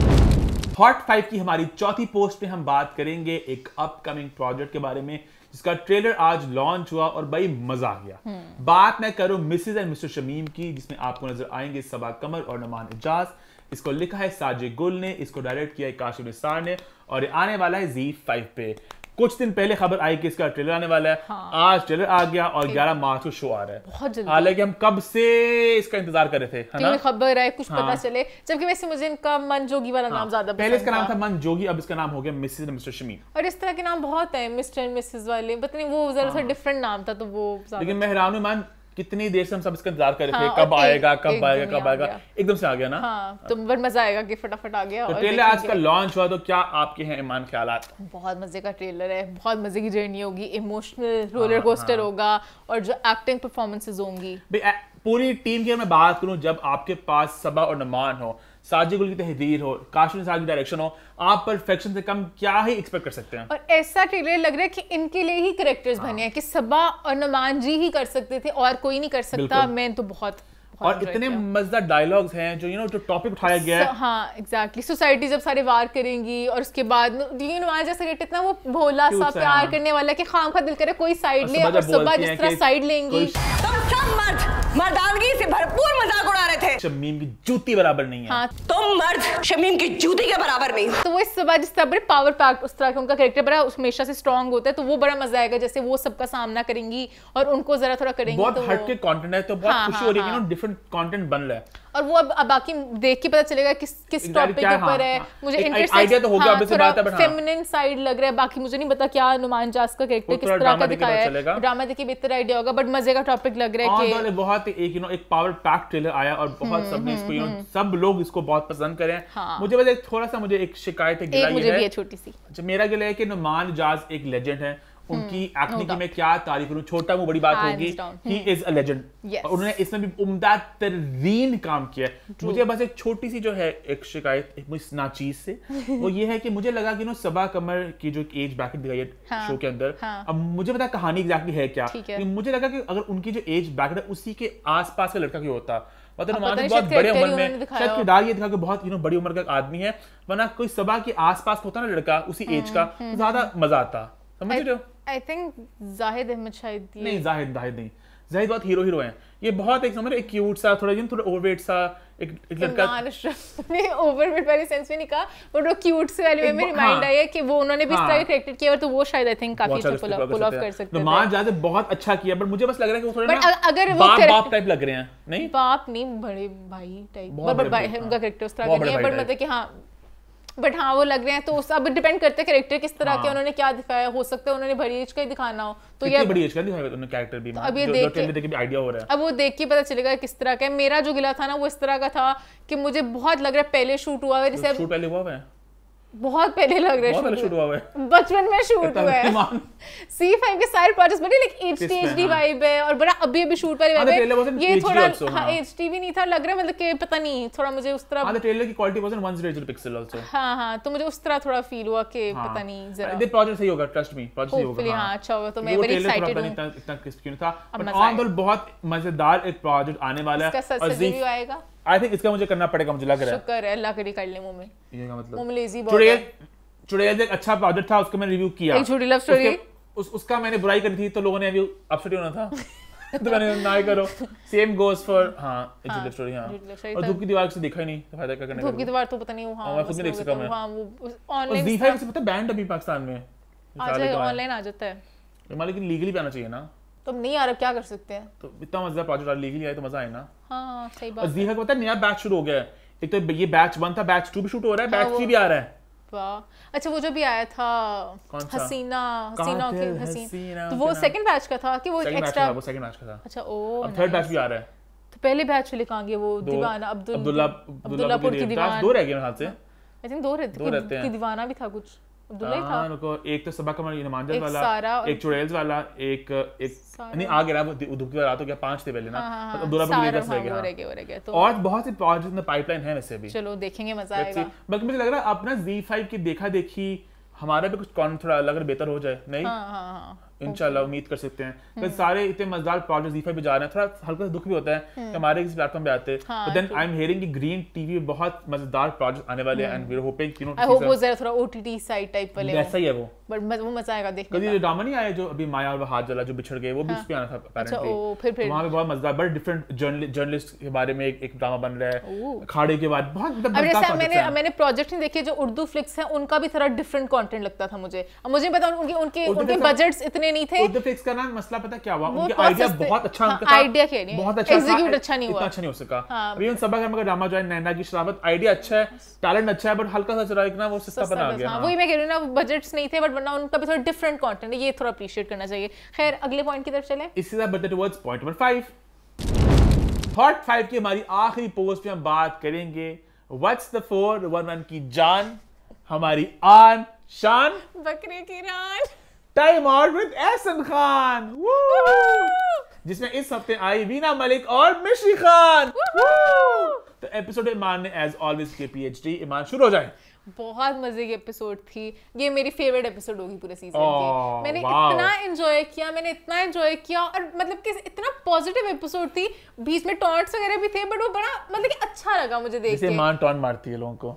Speaker 2: हॉट फाइव की हमारी चौथी पोस्ट पे हम बात करेंगे एक अपकमिंग प्रोजेक्ट के बारे में जिसका ट्रेलर आज लॉन्च हुआ और भाई मजा आ गया हम्म। बात मैं करूं मिसेज एंड मिस्टर शमीम की जिसमें आपको नजर आएंगे सबा कमर और नमान एजाज इसको लिखा है साजिद गुल ने इसको डायरेक्ट किया है काशिफ निसार ने और ये आने वाला है जी फाइव पे कुछ दिन पहले खबर आई कि इसका ट्रेलर आने वाला है हाँ। आज ट्रेलर आ गया और 11 मार्च को शो आ रहा है हालांकि हम कब से इसका इंतजार कर रहे थे तो खबर
Speaker 1: है कुछ हाँ। पता चले जबकि वैसे मुझे इनका मन जोगी वाला हाँ। नाम ज्यादा पहले इसका नाम था
Speaker 2: मन जोगी अब इसका नाम हो गया मिसेज मिस्टर शमी
Speaker 1: और इस तरह के नाम बहुत है मिस्टर एंड मिसेज वाले पता नहीं वो जरा सा डिफरेंट हाँ। नाम था तो वो लेकिन
Speaker 2: मेहरान मान कितनी देर से हम सब इसका इंतजार कर रहे थे हाँ, कब आएगा कब आएगा कब आएगा एकदम से आ गया ना
Speaker 1: हाँ, तो बड़ा मजा आएगा कि फटाफट आ गया तो ट्रेलर आज का लॉन्च
Speaker 2: हुआ तो क्या आपके हैं ईमान ख्याल
Speaker 1: बहुत मजे का ट्रेलर है बहुत मजे की जर्नी होगी इमोशनल रोलर कोस्टर होगा और जो एक्टिंग परफॉर्मेंसेज होंगी
Speaker 2: पूरी टीम की मैं बात करूं जब आपके पास सबा और नमान हो साजिद गुल की तहदीर हो काशिफ साहब की डायरेक्शन हो आप परफेक्शन से कम क्या ही एक्सपेक्ट कर सकते हैं
Speaker 1: और ऐसा ट्रेलर लग रहा है कि इनके लिए ही करेक्टर्स हाँ। बने हैं कि सबा और नमान जी ही कर सकते थे और कोई नहीं कर सकता मैं तो बहुत
Speaker 2: और इतने मजेदार डायलॉग्स हैं जो यू you नो know, जो टॉपिक उठाया गया है
Speaker 1: हाँ एग्जैक्टली exactly. सोसाइटी जब सारे वार करेंगी और उसके बाद यू नो आज जैसे इतना वो भोला सा प्यार हाँ। करने वाला कि खाम खा दिल करे कोई साइड ले और सुबह जिस तरह साइड लेंगी तुम सब मर्द मर्दानगी से भरपूर मजाक उड़ा रहे थे
Speaker 2: शमीम की जूती बराबर नहीं है
Speaker 1: हाँ। तुम तो मर्द शमीम की जूती के बराबर नहीं तो वो इस सब जिस तरह पावर पैक्ट उस तरह का उनका कैरेक्टर बड़ा हमेशा से स्ट्रॉन्ग होता है तो वो बड़ा मजा आएगा जैसे वो सबका सामना करेंगी और उनको जरा थोड़ा करेंगे बहुत हट तो के
Speaker 2: कॉन्टेंट है तो बहुत हाँ, खुशी हाँ, हो रही है डिफरेंट कॉन्टेंट हाँ। बन रहा है
Speaker 1: और वो अब अब बाकी देख के पता चलेगा किस किस टॉपिक के ऊपर हाँ, है हाँ। मुझे इंटरेस्ट तो फेमिनिन साइड हाँ, लग रहा है बाकी मुझे नहीं पता क्या हनुमान जास का कैरेक्टर किस तरह का दिखाया है ड्रामा देखिए बेहतर आइडिया होगा बट मजे का टॉपिक लग रहा है कि
Speaker 2: बहुत एक यू नो एक पावर पैक ट्रेलर आया और बहुत हम्म, सब ने हम्म, इसको यू नो हम्म। सब लोग इसको बहुत पसंद करें मुझे बस एक थोड़ा सा मुझे एक शिकायत है गिला मुझे है छोटी सी अच्छा, मेरा गिला है कि नुमान जास एक लेजेंड है
Speaker 1: उनकी एक्टिंग की
Speaker 2: मैं क्या तारीफ करूं छोटा वो बड़ी बात होगी ही इज अ लेजेंड उन्होंने इसमें भी उम्दा तरीन काम किया है मुझे बस एक छोटी सी जो है एक शिकायत इस नाचीज से वो ये है कि मुझे लगा कि नो सबा कमर की जो एज ब्रैकेट दिखाई है हाँ, शो के अंदर हाँ, अब मुझे पता कहानी एग्जैक्टली है क्या है। मुझे लगा कि अगर उनकी जो एज ब्रैकेट है उसी के आसपास का लड़का क्यों होता मतलब हाँ, मानो बहुत आदमी है वरना कोई सबा के आसपास होता ना लड़का उसी एज हम्म, का हम्म, तो ज्यादा हम्म। मजा आता समझ रहे हो
Speaker 1: आई थिंक जाहिद अहमद शायद
Speaker 2: नहीं जाहिद जाहिद नहीं जाहिद बहुत हीरो हीरो हैं ये बहुत एक समझ एक क्यूट सा थोड़ा जिन थोड़ा ओवरवेट सा एक एक लड़का
Speaker 1: नहीं ओवरवेट वाले सेंस में नहीं कहा बट वो क्यूट से वाली में रिमाइंड हाँ। आया कि वो उन्होंने भी इस तरह हाँ। किया और तो वो शायद आई थिंक काफी अच्छा पुल ऑफ कर सकते हैं मां
Speaker 2: ज्यादा बहुत अच्छा किया बट मुझे बस लग रहा है कि वो थोड़ा बट अगर वो बाप टाइप लग रहे हैं नहीं
Speaker 1: बाप नहीं बड़े भाई टाइप बट भाई उनका करेक्टर हाँ। उस तरह का नहीं है बट मतलब कि हां बट हाँ वो लग रहे हैं तो अब डिपेंड करते हैं कैरेक्टर किस तरह हाँ। के उन्होंने क्या दिखाया हो सकता है उन्होंने बड़ी एज का ही दिखाना हो तो ये बड़ी एज
Speaker 2: का दिखाया उन्होंने कैरेक्टर भी तो अब ये देख के भी आइडिया हो रहा है अब
Speaker 1: वो देख के पता चलेगा किस तरह का मेरा जो गिला था ना वो इस तरह का था कि मुझे बहुत लग रहा है पहले शूट हुआ है जैसे पहले हुआ है बहुत पहले लग रहे हैं शूट हुआ है बचपन में शूट हुआ है सी फाइव के सारे प्रोजेक्ट्स बने like H D H D vibe है और बड़ा अभी अभी शूट पर वाइब है ये थोड़ा एच डी हाँ, हाँ। भी नहीं था लग रहा है मतलब कि पता नहीं थोड़ा मुझे उस तरह ट्रेलर
Speaker 2: हाँ, की quality was one zero pixel also
Speaker 1: हां हां तो मुझे उस तरह थोड़ा फील हुआ कि पता नहीं जरा दिस
Speaker 2: प्रोजेक्ट सही होगा ट्रस्ट मी प्रोजेक्ट सही होगा हां अच्छा होगा तो मैं वेरी एक्साइटेड हूं इतना इतना क्रिस्प क्यों था बट ऑन द बहुत मजेदार एक प्रोजेक्ट आने वाला है और जी आएगा आई थिंक इसका मुझे करना पड़ेगा मुझे लग रहा है
Speaker 1: शुक्र है अल्लाह करी कर ले मुंह में
Speaker 2: ये का मतलब मुंह में लेजी बहुत चुड़ैल चुड़ैल एक अच्छा प्रोजेक्ट था उसका मैंने रिव्यू किया एक छोटी लव स्टोरी उस उसका मैंने बुराई करी थी तो लोगों ने अभी अपसेट होना था तो मैंने ना ही करो सेम गोस फॉर हां एक लव स्टोरी हां और धूप की दीवार से देखा ही नहीं तो फायदा क्या करने का धूप की दीवार
Speaker 1: तो पता नहीं वो हां मैं खुद नहीं देख सका तो- मैं हां वो ऑनलाइन वी5 से
Speaker 2: पता बैंड अभी पाकिस्तान में आ जाए ऑनलाइन तो आ जाता है लेकिन लीगली पे आना चाहिए ना
Speaker 1: तुम नहीं आ रहे क्या कर सकते हैं
Speaker 2: तो इतना मजा प्रोजेक्ट आ लीगली आए तो मजा आए ना
Speaker 1: हां सही बात जीहा
Speaker 2: का पता है नया बैच शुरू हो गया है एक तो ये बैच 1 था बैच 2 भी शूट हो रहा है बैच हाँ, 3 भी आ रहा है
Speaker 1: वाह अच्छा वो जो भी आया था हसीना हसीना के हसीन तो वो सेकंड बैच का था कि वो एक्स्ट्रा वो सेकंड बैच का था अच्छा ओ अब थर्ड बैच
Speaker 2: भी आ रहा है
Speaker 1: तो पहले बैच से कहाँ वो दीवाना अब्दुल्ला
Speaker 2: अब्दुल्लापुर की दीवाना दो रह गए हाथ से
Speaker 1: आई थिंक दो रहते हैं रहते दीवाना भी था कुछ तो हाँ,
Speaker 2: एक तो वाला एक चुड़ैल्स वाला एक एक नहीं आ गया वो धूप की तो पांच थे पहले ना हाँ, हाँ, मतलब गया
Speaker 1: गया तो और बहुत
Speaker 2: से प्रोजेक्ट में पाइपलाइन है वैसे भी
Speaker 1: चलो देखेंगे मजा आएगा
Speaker 2: बाकी मुझे लग रहा है अपना Z5 की देखा देखी हमारा भी कुछ कॉन्फ थोड़ा अलग बेहतर हो जाए नहीं इनशाला उम्मीद कर सकते हैं हम्म। सारे इतने मजेदार प्रोजेक्ट जीफा भी जा रहे हैं थोड़ा हल्का दुख भी होता है कि हम्म। हमारे इस प्लेटफॉर्म पे आते हैं देन आई एम कि ग्रीन टीवी बहुत मजेदार प्रोजेक्ट आने वाले हैं and we are hoping you know I hope वो
Speaker 1: जरा थोड़ा ओटीटी टाइप वाले वैसा ही है वो बट वो मजा आएगा देखने का कभी
Speaker 2: ड्रामा नहीं आया जो अभी माया और जो बिछड़ गए वो भी हाँ। उस पे आना था अपेरेंटली अच्छा, तो वहां पे बहुत मजेदार बट डिफरेंट जर्नलिस्ट के बारे में एक ड्रामा बन रहा है खाड़े के बाद बहुत मतलब मैंने
Speaker 1: मैंने प्रोजेक्ट नहीं देखे जो उर्दू फ्लिक्स है उनका भी थोड़ा डिफरेंट कंटेंट लगता था मुझे मुझे पता उनके उनके उनके बजट्स इतने नहीं थे युद्ध फिक्स करना मसला पता
Speaker 2: क्या हुआ उनके आइडिया बहुत अच्छा हाँ, उनका आइडिया कह नहीं बहुत अच्छा एग्जीक्यूट अच्छा नहीं हुआ अच्छा नहीं हो सका हाँ। अभी उन सबक में ड्रामा जो है नैना की शराबत आइडिया अच्छा है टैलेंट अच्छा है बट हल्का सा चला इतना वो सस्ता बना गया हाँ, हाँ। वही
Speaker 1: मैं कह रही हूँ ना बजट्स नहीं थे बट वरना उनका भी थोड़ा डिफरेंट कंटेंट है ये थोड़ा अप्रिशिएट करना चाहिए खैर अगले पॉइंट की तरफ
Speaker 2: चले इसी तरह budget towards point number five hot five की हमारी आखिरी पोस्ट में हम बात करेंगे what's the four one one की जान हमारी आन शान
Speaker 1: बकरे की रान
Speaker 2: time out with Ehsan Khan जिसमें इस हफ्ते आई वीना मलिक और मिश्री खान तो एपिसोड इमान ने एज ऑलवेज के पीएचडी ईमान शुरू हो जाए
Speaker 1: बहुत मजे की एपिसोड थी ये मेरी फेवरेट एपिसोड होगी पूरे सीजन की मैंने इतना एंजॉय किया मैंने इतना एंजॉय किया और मतलब कि इतना पॉजिटिव एपिसोड थी बीच में टॉन्ट्स वगैरह भी थे बट वो बड़ा मतलब कि अच्छा लगा मुझे देख के मान
Speaker 2: टॉन्ट मारती है लोगों को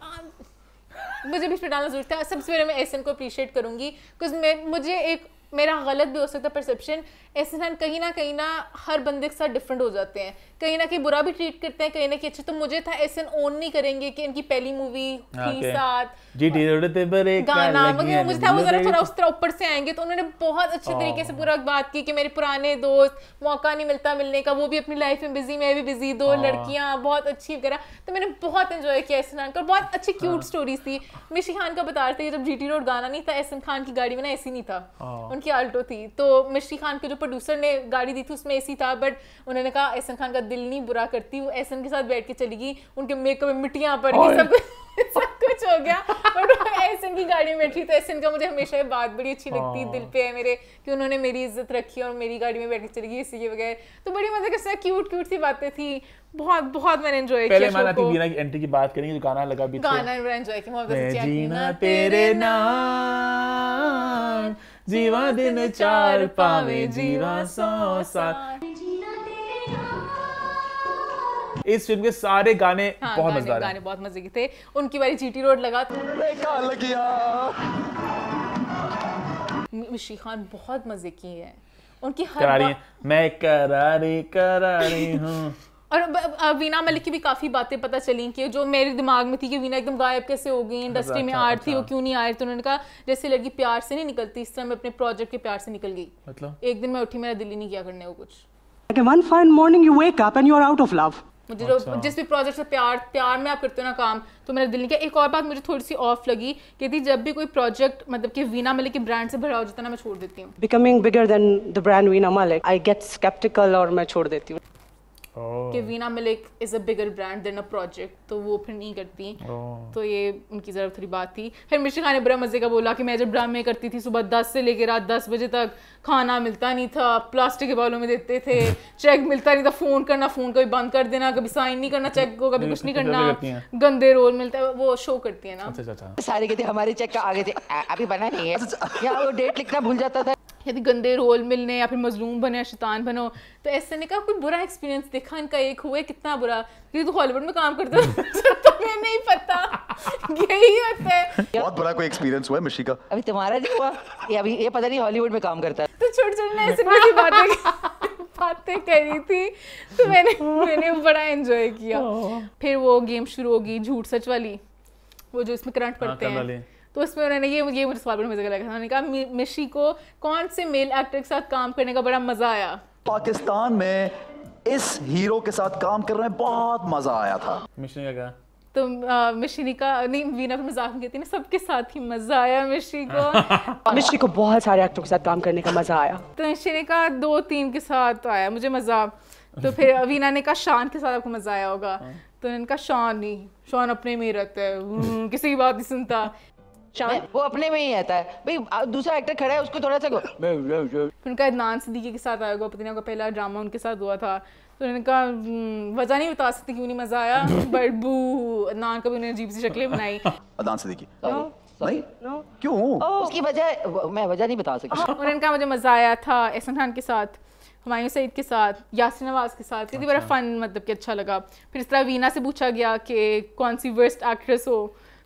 Speaker 1: मुझे भी इसमें डालना जरूरत है सबसे पहले मैं एहसन को अप्रिशिएट करूँगी बिकॉज मुझे एक मेरा गलत भी हो सकता है परसेप्शन ऐसे इंसान कहीं ना कहीं ना हर बंदे के साथ डिफरेंट हो जाते हैं कहीं ना कहीं बुरा भी ट्रीट करते हैं कहीं ना कहीं अच्छा तो मुझे था ऐसे ओन नहीं करेंगे कि इनकी पहली मूवी साथ
Speaker 2: गाना मतलब मुझे था वो जरा थोड़ा उस
Speaker 1: तरह ऊपर से आएंगे तो उन्होंने बहुत अच्छे तरीके से पूरा बात की कि मेरे पुराने दोस्त मौका नहीं मिलता मिलने का वो भी अपनी लाइफ में बिजी मैं भी बिजी दो लड़कियाँ बहुत अच्छी वगैरह तो मैंने बहुत इंजॉय किया ऐसे खान का बहुत अच्छी क्यूट हाँ। स्टोरीज थी मिशी खान का बता रहे थे जब जी टी रोड गाना नहीं था ऐसे खान की गाड़ी में ना ऐसी नहीं था उनकी आल्टो थी तो मिशी खान के जो प्रोड्यूसर ने गाड़ी दी थी उसमें ए था बट उन्होंने कहा एहसन खान का दिल नहीं बुरा करती वो एहसन के साथ बैठ के चली गई उनके मेकअप में मिट्टियाँ पड़ गई सब कुछ हो गया बट ऐसे की गाड़ी में बैठी तो ऐसे का मुझे हमेशा ये बात बड़ी अच्छी लगती है दिल हाँ। पे है मेरे कि उन्होंने मेरी इज्जत रखी और मेरी गाड़ी में बैठ चली गई इसी के बगैर तो बड़ी मजे के क्यूट क्यूट सी बातें थी बहुत बहुत मैंने एंजॉय किया पहले माना थी बीना
Speaker 2: की एंट्री की बात करेंगे तो गाना लगा भी गाना मैंने
Speaker 1: एंजॉय किया मोहब्बत से जीना तेरे
Speaker 2: नाम जीवा दिन चार पावे जीवा सौ साल इस फिल्म के सारे गाने हाँ, बहुत मजेदार गाने
Speaker 1: बहुत मजे के थे उनकी बारी जीटी रोड लगा मिशी खान बहुत मजे की है उनकी हर करारी
Speaker 2: मैं करारी करारी हूँ
Speaker 1: और वीना मलिक की भी काफी बातें पता चली कि जो मेरे दिमाग में थी कि वीना एकदम गायब कैसे हो गई इंडस्ट्री में अच्छा, रही थी अच्छा। वो क्यों नहीं आर थी तो उन्होंने कहा जैसे लड़की प्यार से नहीं निकलती इस तरह मैं अपने प्रोजेक्ट के प्यार से निकल गई मतलब एक दिन मैं उठी मेरा दिल ही नहीं किया करने को कुछ
Speaker 2: Like one
Speaker 1: मुझे तो अच्छा। जो जिस भी प्रोजेक्ट से प्यार प्यार में आप करते हो ना काम तो मेरा दिल नहीं किया एक और बात मुझे थोड़ी सी ऑफ लगी थी जब भी कोई प्रोजेक्ट मतलब कि वीना मलिक के ब्रांड से भरा हो जाता है ना मैं छोड़ देती हूँ becoming bigger than the brand Veena Malik I get sceptical और मैं छोड़ देती हूँ Oh. कि Veena Malik is a bigger brand than a project तो वो फिर नहीं करती oh. तो ये उनकी ज़रा थोड़ी बात थी फिर मिश्र खान ने बड़ा मज़े का बोला कि मैं जब ड्रामे करती थी सुबह दस से लेकर रात दस बजे तक खाना मिलता नहीं था प्लास्टिक के बालों में देते थे चेक मिलता नहीं था फ़ोन करना फ़ोन कभी बंद कर देना कभी साइन नहीं करना चेक को कभी कुछ नहीं करना गंदे रोल मिलता है वो शो करती है ना अच्छा, अच्छा, अच्छा। सारे कहते हमारे चेक का आगे थे अभी बना नहीं है डेट लिखना भूल जाता था यदि गंदे रोल मिलने या फिर मजलूम बने या शैतान बनो तो ऐसे ने कहा कोई बुरा एक्सपीरियंस देखा इनका एक हुआ है कितना बुरा क्योंकि तो हॉलीवुड में काम करते हो तो मैं नहीं पता यही होता है बहुत बुरा कोई एक्सपीरियंस हुआ है मिशी का अभी तुम्हारा जो हुआ ये अभी ये पता नहीं हॉलीवुड में काम करता है तो छोटे छोटे ऐसे ऐसी बातें बातें करी थी तो मैंने मैंने बड़ा एंजॉय किया फिर वो गेम शुरू होगी झूठ सच वाली वो जो इसमें करंट हाँ, पड़ते हैं तो उसमें उन्होंने ये ये मुझे सवाल मुझे लगा उन्होंने कहा मिशी को कौन से मेल एक्टर के साथ काम करने का बड़ा मज़ा आया पाकिस्तान में इस हीरो के साथ काम करने में बहुत मज़ा आया था मिशी का तो मिशी का नहीं वीना फिर मजाक में कहती ना सबके साथ ही मजा आया मिशी
Speaker 2: को मिशी को बहुत सारे एक्टरों के साथ काम करने का मजा आया
Speaker 1: तो मिशी ने कहा दो तीन के साथ आया मुझे मजा तो फिर वीना ने कहा शान के साथ आपको मजा आया होगा हाँ। तो इनका शान नहीं शान अपने में ही रहता है हम्म, किसी की बात नहीं सुनता शांत वो अपने में ही रहता है भाई दूसरा एक्टर खड़ा है उसको थोड़ा सा उनका अदनान सिद्दीकी के साथ आया हुआ पता नहीं पहला ड्रामा उनके साथ हुआ था तो उन्होंने कहा वजह हम्म, नहीं बता सकती क्यों नहीं मजा आया बट बू अदनान का भी उन्होंने अजीब सी शक्लें बनाई
Speaker 2: अदनान सिद्दीकी नहीं क्यों
Speaker 1: oh। उसकी वजह मैं वजह नहीं बता सकती उन्होंने कहा मुझे मजा आया था एहसन खान के साथ हुमायूं सईद के साथ यासिन नवाज के साथ कितनी बड़ा फन अच्छा। मतलब कि अच्छा लगा फिर इस तरह वीना से पूछा गया कि कौन सी वर्स्ट एक्ट्रेस हो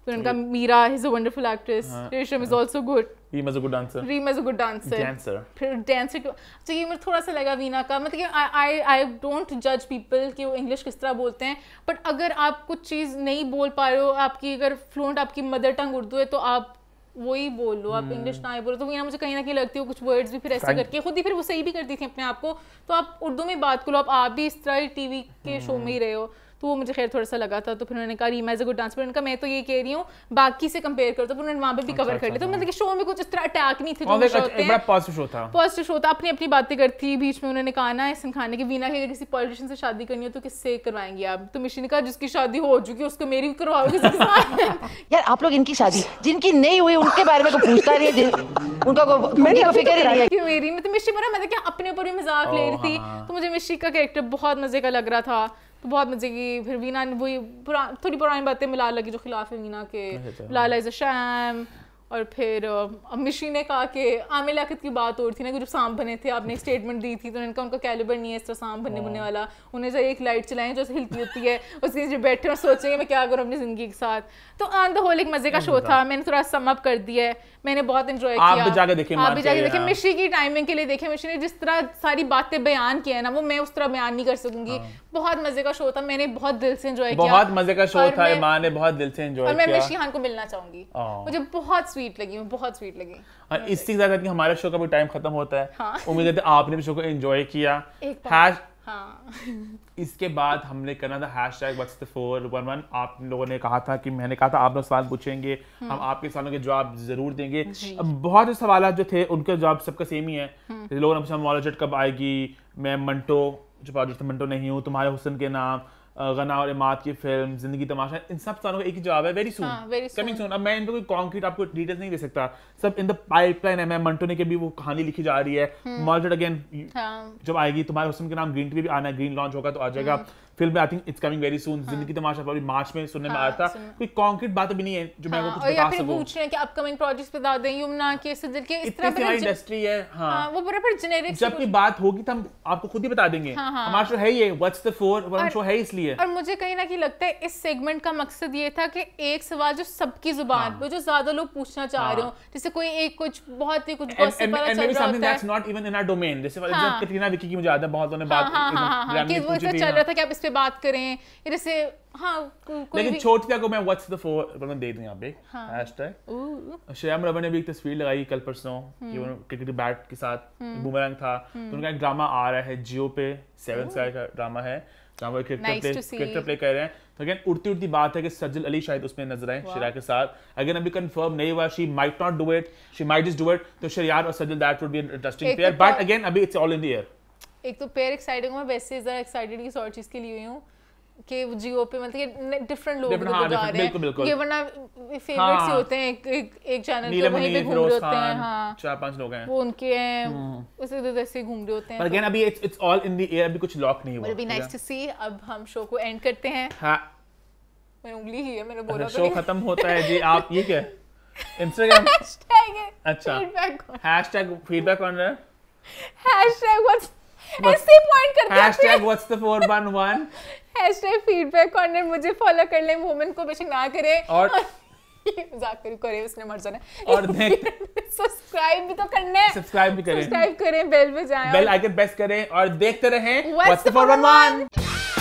Speaker 1: फिर उनका Meera is a wonderful actress Resham is
Speaker 2: also good Reem is a good dancer
Speaker 1: Reem is a good dancer dancer फिर डांसर तो ये मुझे थोड़ा सा लगा वीना का मतलब आई आई आई डोंट जज पीपल कि वो इंग्लिश किस तरह बोलते हैं बट अगर आप कुछ चीज़ नहीं बोल पा रहे हो आपकी अगर फ्लुएंट आपकी मदर टंग उर्दू है तो आप वही बोल लो आप इंग्लिश hmm. ना बोलो तो वीना मुझे कहीं ना कहीं लगती है कुछ वर्ड्स भी फिर ऐसे करके खुद ही फिर वो सही भी करती थी अपने आप को तो आप उर्दू में बात करो आप आप भी इस तरह टीवी के शो hmm. में ही रहे हो तो वो मुझे खैर थोड़ा सा लगा था तो फिर उन्होंने कहा Reema is a good dance उनका मैं तो ये कह रही हूँ बाकी से कंपेयर करता तो उन्होंने वहाँ पे भी कवर अच्छा, अच्छा, कर लिया तो हाँ। मतलब शो में कुछ इस तरह अटैक नहीं थे
Speaker 2: पॉजिटिव
Speaker 1: शो था अपनी अपनी बातें करती बीच में उन्होंने कहा ना इसन खान ने कि वीना की किसी पॉलिटिशियन से शादी करनी हो तो किससे करवाएंगी आप तो मिशी ने कहा जिसकी शादी हो चुकी है उसको मेरी भी करवाओ यार आप लोग इनकी शादी जिनकी नहीं हुई उनके बारे में पूछता नहीं है
Speaker 2: उनका को फिक्र ही नहीं है कि
Speaker 1: मेरी मतलब मिशी मतलब तो क्या अपने ऊपर भी मजाक ले रही थी हाँ। तो मुझे मिशी का कैरेक्टर बहुत मजे का लग रहा था तो बहुत मजे की फिर वीना वही पुरा, थोड़ी पुरानी बातें मिला लगी जो खिलाफ वीना के तो। लाला इज़ अ शैम और फिर अम्मी ने कहा कि आमिर लाकत की बात और थी ना कि जब सांप बने थे आपने एक स्टेटमेंट दी थी तो उन्होंने कहा उनका कैलिबर नहीं है इस तरह सांप बनने बनने हाँ। वाला उन्हें जो एक लाइट चलाएं जो हिलती होती है उसके जो बैठे और सोचेंगे मैं क्या करूँ अपनी ज़िंदगी के साथ तो ऑन द होल एक मज़े का शो था मैंने थोड़ा सम अप कर दिया है मैंने बहुत इन्जॉय किया आप भी जाके देखें हाँ। मिशी की टाइमिंग के लिए देखें मिशी ने जिस तरह सारी बातें बयान किया है ना वो मैं उस तरह बयान नहीं कर सकूंगी हाँ। बहुत मज़े का शो था मैंने बहुत दिल से इंजॉय किया बहुत मज़े का शो था
Speaker 2: ने बहुत दिल से किया और मैं मिशी खान
Speaker 1: को मिलना चाहूंगी मुझे बहुत स्वीट लगी मैं बहुत स्वीट लगी
Speaker 2: और इसी के साथ हमारे शो का भी टाइम खत्म होता है हाँ। उम्मीद करते आपने भी शो को एंजॉय किया
Speaker 1: हैश हाँ।
Speaker 2: इसके बाद हमने करना था hashtag what's four one one आप लोगों ने कहा था कि मैंने कहा था आप लोग सवाल पूछेंगे हम्म। हम आपके सवालों के जवाब जरूर देंगे बहुत से सवाल जो थे उनके जवाब सबका सेम ही है हम्म। लोगों ने पूछा मॉलोजेट कब आएगी मैं मंटो जो प्रोजेक्ट मंटो नहीं हूँ तुम्हारे हुसन के नाम गना और इमाद की फिल्म जिंदगी तमाशा इन सब सालों का एक ही जवाब है वेरी सून कमिंग सून अब मैं इन पर कोई कॉन्क्रीट आपको डिटेल्स नहीं दे सकता सब इन द पाइपलाइन है मैं मंटो ने के भी वो कहानी लिखी जा रही है मॉल्टेड हम्म। अगेन हाँ। जब आएगी तुम्हारे हुसन के नाम ग्रीन टी भी आना ग्रीन लॉन्च होगा तो आ जाएगा हम्म। Film I think it's coming very soon Zindagi Tamasha problem मार्च में सुनने में आया हाँ, था कोई कॉन्क्रीट बात अभी नहीं है जो मैं हाँ, कुछ बता सकूं पूछ
Speaker 1: रहे हैं कि अपकमिंग प्रोजेक्ट्स बता दें यमुना के सिदिल के इस तरह की इंडस्ट्री
Speaker 2: है हां हाँ,
Speaker 1: वो पूरा पर जेनेरिक जबकि
Speaker 2: बात होगी तो हम आपको खुद ही बता देंगे हमारा शो है ये what's the four one show है इसलिए और
Speaker 1: मुझे कहीं ना कहीं लगता है इस सेगमेंट का मकसद ये था कि एक सवाल जो सबकी जुबान पे जो ज्यादा लोग पूछना चाह रहे हो जैसे कोई एक कुछ बहुत ही कुछ गॉसिप वाला चल रहा होता है
Speaker 2: not even in our domain जैसे फॉर एग्जांपल कटरीना विकी की मुझे याद है बहुत लोगों ने बात की वो तो चल रहा था
Speaker 1: कि आप से बात करें जैसे हाँ लेकिन छोटिया
Speaker 2: को मैं व्हाट्स द फोर दे दूं यहां पे हैशटैग श्याम रवि ने भी एक तस्वीर लगाई कल परसों कि हम्म। क्रिकेट बैट के साथ बुमरंग हम्म। था तो हम्म। उनका एक ड्रामा आ रहा है जियो पे सेवन स्टार का ड्रामा है जहाँ क्रिकेट प्ले क्रिकेट प्ले कर रहे हैं तो अगेन उड़ती उड़ती बात है कि सज्जल अली शायद उसमें नजर आए शिरा के साथ अगेन अभी कंफर्म नहीं हुआ she might not do it she might just do it तो शरियार और Sajal that would be interesting player but again अभी it's all in the air
Speaker 1: एक तो पेयर एक्साइटिंग मैं वैसे ज़रा एक्साइटेड किसी और चीज़ के लिए हुई हूँ कि जियो पे मतलब डिफरेंट लोग हाँ, आ रहे हैं ये वरना फेवरेट्स हाँ, ही होते हैं एक एक, एक चैनल पे वहीं पे घूम रहे होते हैं हाँ
Speaker 2: चार पांच लोग हैं वो
Speaker 1: उनके हैं हम्म, हम्म। उसे इधर से घूम रहे होते हैं पर अगेन तो
Speaker 2: अभी it's it's all in the air अभी कुछ लॉक नहीं हुआ will be nice to
Speaker 1: see अब हम शो को एंड करते हैं हां मैंने उंगली ही है मैंने बोला शो तो खत्म
Speaker 2: होता है जी आप ये क्या इंस्टाग्राम
Speaker 1: हैशटैग अच्छा फीडबैक
Speaker 2: फीडबैक ऑन रहा
Speaker 1: हैशटैग व्हाट्स ऐसे पॉइंट हैशटैग फीडबैक कॉर्नर मुझे फॉलो कर ले वुमेन को बेशक ना करे और मजाक उसने मर जाना और सब्सक्राइब भी तो करना है
Speaker 2: सब्सक्राइब भी करें सब्सक्राइब
Speaker 1: करें बेल बजाएं बेल आइकन
Speaker 2: प्रेस करें और देखते रहें व्हाट्स द 411